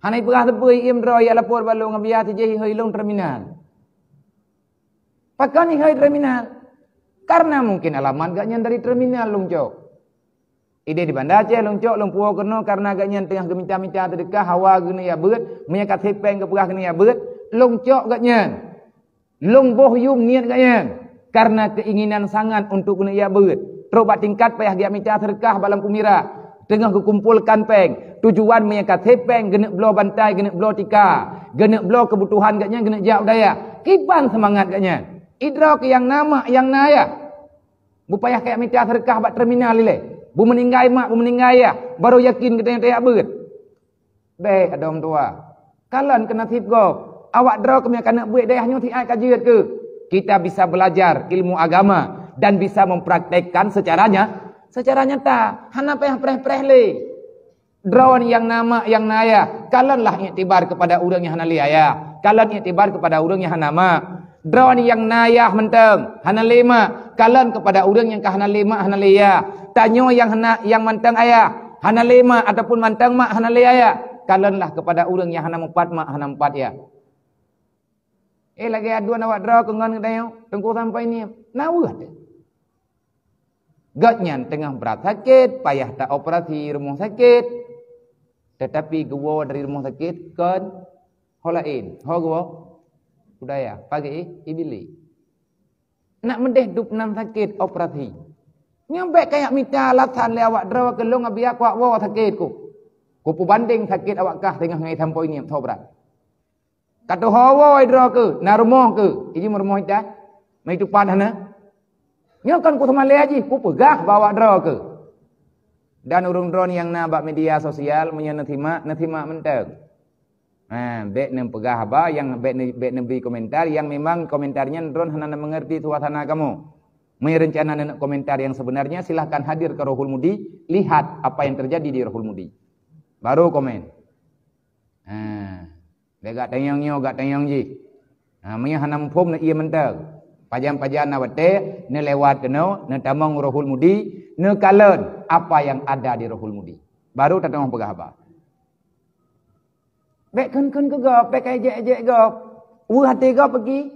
Hanai pegah tepui im roi ala por balu ngabiat je hi hoi long terminal. Pakan ni hoi terminal. Karena mungkin alamat gaknya dari terminal long jo. Ide di bandar Aceh long jo long puo kerno karena gaknya tengah geminta-minta terdekah hawa gune ya beut, menyekat hepeng ke pegah gune ya beut, long jo gaknya. Long boh yum niat gaknya karena keinginan sangat untuk guna ia berat. Terubat tingkat payah dia minta terkah dalam kumira. Tengah kekumpulkan peng. Tujuan mengingat sepeng, gena blow bantai, gena blow tika. Gena blow kebutuhan katnya, gena jauh daya. Kipan semangat katnya. Idrak yang nama, yang naya. Bu payah kayak minta terkah bat terminal ini. Bu meninggai mak, bu meninggai ya. Baru yakin katanya tak berat. Baik, ada orang tua. Kalan kena tip go. Awak draw kemiakan kena buat dah hanya tiap kajiat ke kita bisa belajar ilmu agama dan bisa mempraktekkan secaranya secara nyata hanapa yang preh-preh le drawan yang nama yang naya kalanlah i'tibar kepada urang yang hanali aya kalan i'tibar kepada urang yang hanama drawan yang naya menteng hana lima kalan kepada urang yang kahana lima hanali ya tanyo yang hana yang menteng aya hana lima ataupun menteng mak hanali aya kalanlah kepada urang yang hanama empat mak hanama empat ya Eh lagi aduan awak draw ke ngan kedai tengku sampai ni. Nawa ada. Gatnya tengah berat sakit, payah tak operasi rumah sakit. Tetapi gua dari rumah sakit kan holain. Ho gua budaya pagi ibili. Nak medeh duk nan sakit operasi. Nyampe kayak minta alasan le awak draw ke long abiak awak wa sakit ku. Ku pu banding sakit awak kah tengah ngai sampai ni, tobrat. So tak tahu hawa idra ke, rumah ke. Ini marmah itu. Mai tu padah na. Ni kan ku sama leji, ku pegah bawa dra ke. Dan urung drone yang nak bak media sosial menya na thima, na thima menteng. Ha, bek nem pegah ba yang bek ne bek ne bi komentar yang memang komentarnya drone hanana mengerti suasana kamu. Mai rencana nak komentar yang sebenarnya silakan hadir ke Rohul Mudi, lihat apa yang terjadi di Rohul Mudi. Baru komen. Ha dia gak tayang nyo gak yang ji ha mai hanam phom na ie mentar pajam pajam na wate ne lewat no ne tamang rohul mudi ne kalon apa yang ada di rohul mudi baru tatang pegah ba Bek kan kan ke gap, bek ejek ejek gap. Uh hati gap pergi.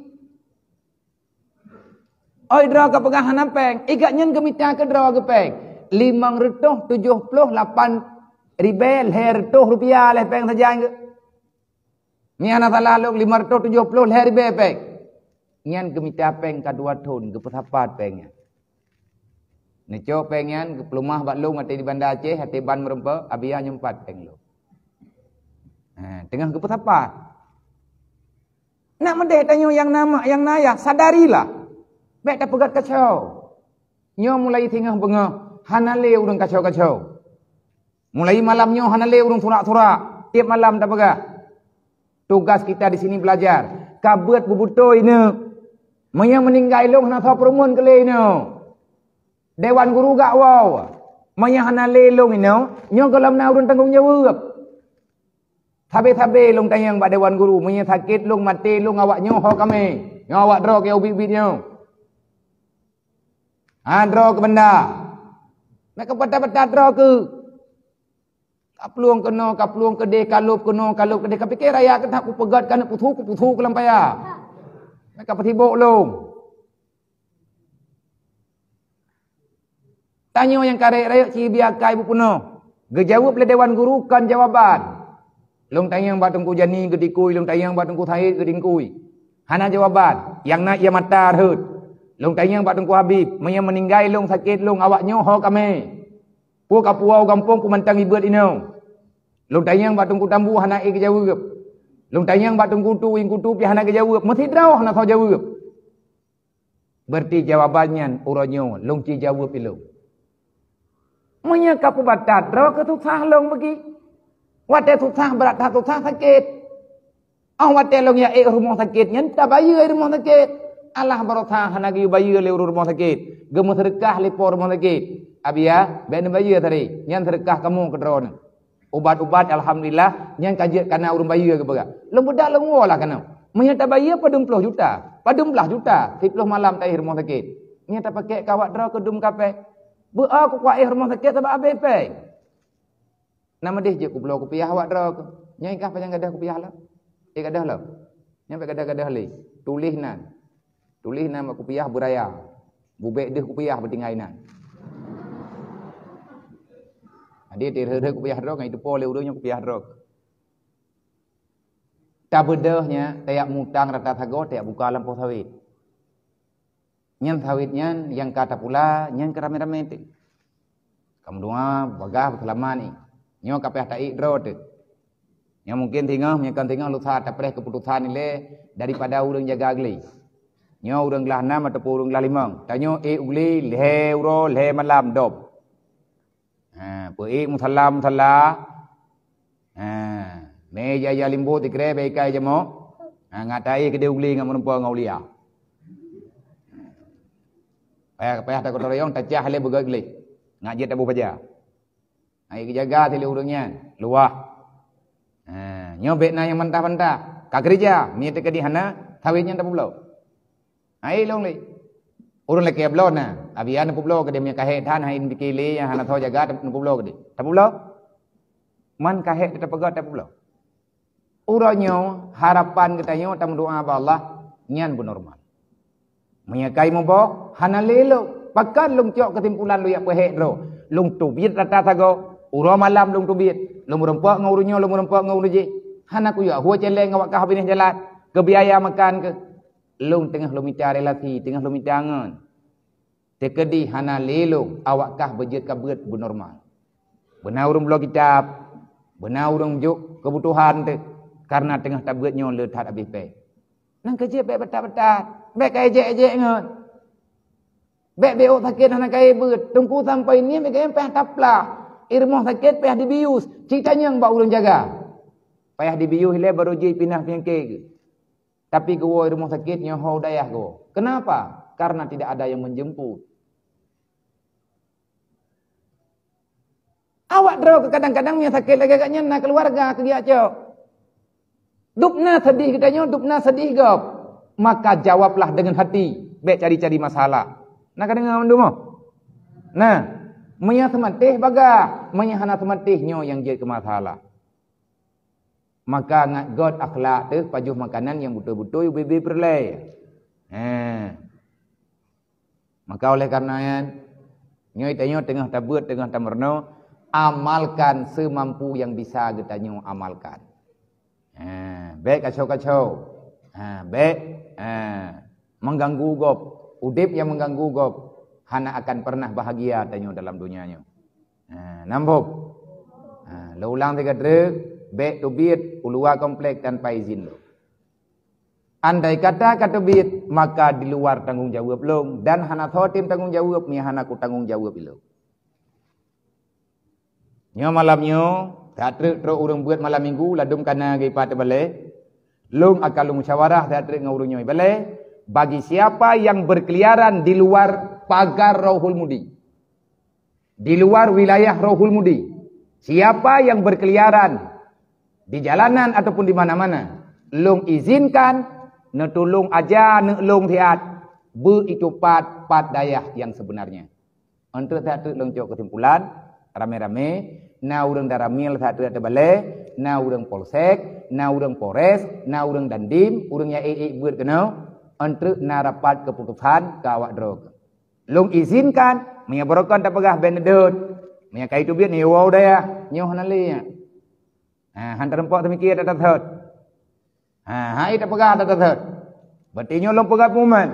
Oi draw ka pegah hanam peng, igak nyen ke mitah ke draw ke peng. 578 ribel her toh rupiah leh peng saja ke. Nian asal aluk lima ratus tujuh puluh leher bepek. Nian gemita peng kedua tahun ke pesapat pengnya. Nejo pengen ke pelumah baklung hati di bandar Aceh, hati ban merempa, abia nyempat penglo. Ha, tengah ke pesapat. Nak medek tanya yang nama, yang naya, sadarilah. Bek tak pegat kacau. Nyo mulai tengah bengah, hanale urung kacau-kacau. Mulai malam nyo hanale urung surak-surak. Tiap malam tak pegat. Tugas kita di sini belajar. Kabut berbutuh ini. Mereka meninggal ilung nak tahu perumun kali ini. Dewan guru gak wow. Mereka hana lelung ini. Nyo kalau mana urun tanggung jawab. Tapi-tapi lung tanya yang Dewan Guru. Mereka sakit lung mati lung awak nyoh kami. Yang awak draw ke ubi-ubi ni. Ha, draw ke benda. Mereka patah-patah draw ke. Tak peluang kena, tak peluang kedai, kalau kena, kalau kedai. Kau fikir rakyat kata, aku pegat kan, putu, aku putu ke lampai. Ya? Mereka bertibuk lho. Tanya yang karek rakyat, cik biakai pun penuh. Gejawab oleh Dewan Guru, kan jawaban. Lung tayang batungku jani, gedikui. Lung tayang batungku thahid, gedikui. Hana jawaban. Yang nak ia matar, hud. Lung tayang batungku habib. Mereka meninggai lung sakit, lung awak nyoh kami. Lung tayang batungku habib. Ku kapuau kampung ku mantang ibet ino. Long tayang batung ku tambu hanak ke jawa. Long tayang batung ku tu ing ku tu pi hanak ke jawa. Mesti drau hanak kau jawa. Berarti jawabannya uronyo long ci jawa pi long. Menya kapu batat drau ke susah long begi. Wate sah berat ta sah sakit. Au ah, wate long ya e rumah sakit nyen ta bayu e eh, rumah sakit. Allah berusaha hanak ibayu le rumah sakit. Gemu serkah le rumah sakit. Abia, benda bayi ya tadi, yang terkah kamu ke drone. Ubat-ubat alhamdulillah, yang kaji kena urung bayi ke berat. Lembudak lengolah kena. Menyata bayi apa 20 juta? Pada 12 juta, 10 malam tak rumah sakit. Menyata pakai kawat drone ke dum kafe. Bu aku ah, kuat air sakit sebab abai pai. Nama deh je kubelah aku piah awak drone ke. Nyai kah panjang gadah kupiah lah. Eh gadah lah. Nyampe gadah-gadah lagi. Tulih nan. Tulih nan kupiah beraya. Bubek dia kupiah bertinggai nan. Ha, dia terhadap aku pihak drog, itu pola urutnya aku pihak drog. Tak bedahnya, tiap mutang rata tago, tiap buka lampu sawit. Yang sawitnya yang kata pula, yang keramai-ramai itu. Kamu doa, bagah selama ni. Nyo kapai hati ikhdro tu. Yang mungkin tengah, yang kan tengah lusa tak pereh keputusan ni le daripada urang jaga agli. Nyo urang lah enam atau urang lah limang. Tanya eh ugli, leh uro, leh malam, dop. Ha, Pui muthallah eh, muthallah. Ha, meja ya limbo tikre baikai jemo. Ha, Ngatai kedai uli ngam menumpu ngaulia. Payah payah tak kotor yang tak cah le buka Ngaji tak jah, Ayah jaga tilu urungnya luah. Nyobek na yang mentah-mentah. Kak kerja, niat ke di tak belum. Ayah long Orang lagi ablo na abian publo ke demi kahe dan hain bikili yang hana tho jaga tempat publo ke tapi publo man kahe kita pegat tapi publo uranyo harapan kita yo tam doa ba Allah nian bu normal menyakai mo bo hana lelo pakan lung cok ketimpulan lu yak pehe dro lung tu bit rata tago uro malam lung tu bit lung rempo ngurunyo lung rempo ngurunji hana ku yo hua celeng ngawak kah jalan kebiaya makan ke Long tengah lomita relati, tengah lomita angan. Tekedi hana lelung, awakkah berjaka kabut bernormal. Benar urung belah kitab. Benar urung juk kebutuhan tu. Karena tengah tak berat nyol letak habis pek. Nang kerja pek betat-betat. Pek kaya jek-jek ngan. Pek beok sakit hana kaya berat. Tunggu sampai ni pek kaya pek tapla. Irmoh sakit pek dibius. Ceritanya yang buat urung jaga. Pek dibius leh baru je pindah pinggir. Tapi gua rumah sakit hau dayah gua. Kenapa? Karena tidak ada yang menjemput. Awak draw ke kadang-kadang yang sakit lagi agaknya nak keluarga ke dia cok. Dupna sedih katanya, dupna sedih gop. Maka jawablah dengan hati. Baik cari-cari masalah. Nak dengar mandu mo? Nah, menyah sematih baga, menyah hana sematih nyo yang jadi kemasalah maka ngat god akhlak tu pajuh makanan yang betul-betul bibi perlai. Ha. Maka oleh karena yang nyoi tanyo tengah tabut tengah tamerno amalkan semampu yang bisa kita getanyo amalkan. Ha, baik kacau-kacau. Ha, baik ha. mengganggu gop. Udip yang mengganggu gop hana akan pernah bahagia tanyo dalam dunianyo. Ha, nampuk. Ha, lo ulang tiga terus baik tu bid luar komplek tanpa izin lo. Andai kata kata bid maka di luar tanggungjawab belum dan hana thotim tanggungjawab mi hana ku tanggungjawab belum. Nyo malamnyo teater tro urung buat malam minggu ladum kana gi pate bale. Lung akan lung musyawarah teater ngurunyo bale. Bagi siapa yang berkeliaran di luar pagar Rohul Mudi. Di luar wilayah Rohul Mudi. Siapa yang berkeliaran di jalanan ataupun di mana-mana long izinkan ne tolong aja ne long tiat berikupat pat daya yang sebenarnya antu satu long jo kesimpulan rame-rame na urang daramil satu ada bale na urang polsek na urang pores na urang dandim urangnya ee eh, eh, buat kena antu na rapat keputusan kawak drog long izinkan menyeborokan tapegah benedut menyakai tubiat ni wau daya nyoh nalinya Ha han terempak terfikir tak tahu. Ha hai tak pegang tak tahu. Bertinyo lom pegat puman.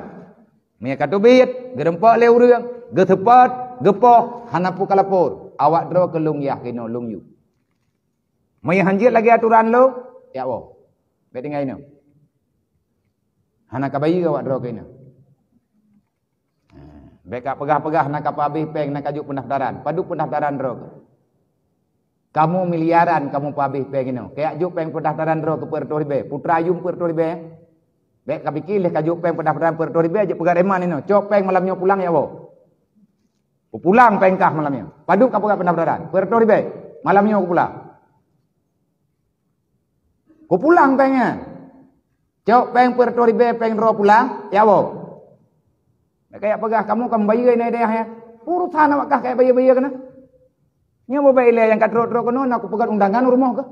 Mia katubit, gerempak le urang, ge tepat, ge poh, han apu kalapor. Awak dro ke lung yah kino lung yu. Mia hanjir lagi aturan lo, ya wo. Bet tinggal ino. Han ka bayi awak dro kino. Ha, bek pegah-pegah nak apa habis peng nak kajuk pendaftaran. Padu pendaftaran dro ke. Kamu miliaran kamu pabih pe Kayak juk peng pendaftaran ro ke Puerto Ribe. Putra yum Puerto Ribe. Be ka bikil ka juk peng pendaftaran Puerto Ribe aja pegar eman ino. Cok peng malamnya pulang ya wo. bo. Pulang pengkah malamnya. Padu ka pegar pendaftaran Puerto Ribe. Malamnya aku pulang. Ku pulang pengen. Eh? Cok peng Puerto Ribe peng ro pulang ya bo. Kayak pegar. kamu kan bayar ini dah ya. Urusan awak kah kayak bayar-bayar kena. Kan? Ini apa baik ilah yang kat teruk-teruk kena, nak pegat undangan rumah ke?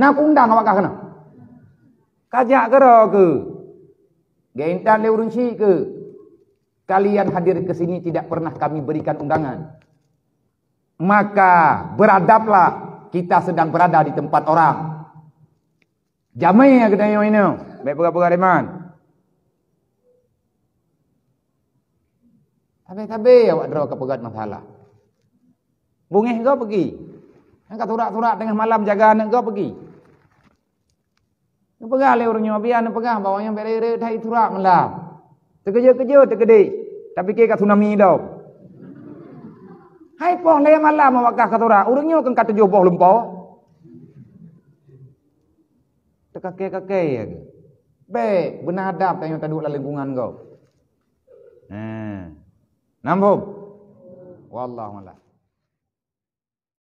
Nak aku undang awak kena? Kajak ke kera ke? Gintan dia urunci ke? Kalian hadir ke sini tidak pernah kami berikan undangan. Maka beradablah kita sedang berada di tempat orang. Jamai yang kena yang ini. Baik pegat-pegat iman. Habis-habis awak draw ke pegat masalah. Bungih kau pergi. Kau turak-turak tengah malam jaga anak kau pergi. Kau pegang oleh orang nyawa biar, kau pegang bawahnya berere, dah turak malam. Terkeja-keja, terkedik. Tak fikir kat tsunami dah. Hai poh leh malam awakkah kat orang. Orangnya akan kata jauh poh lempau. Terkakek-kakek ya. Baik, benar hadap kan yang taduklah lingkungan kau. Hmm. Nampak? Wallah malam.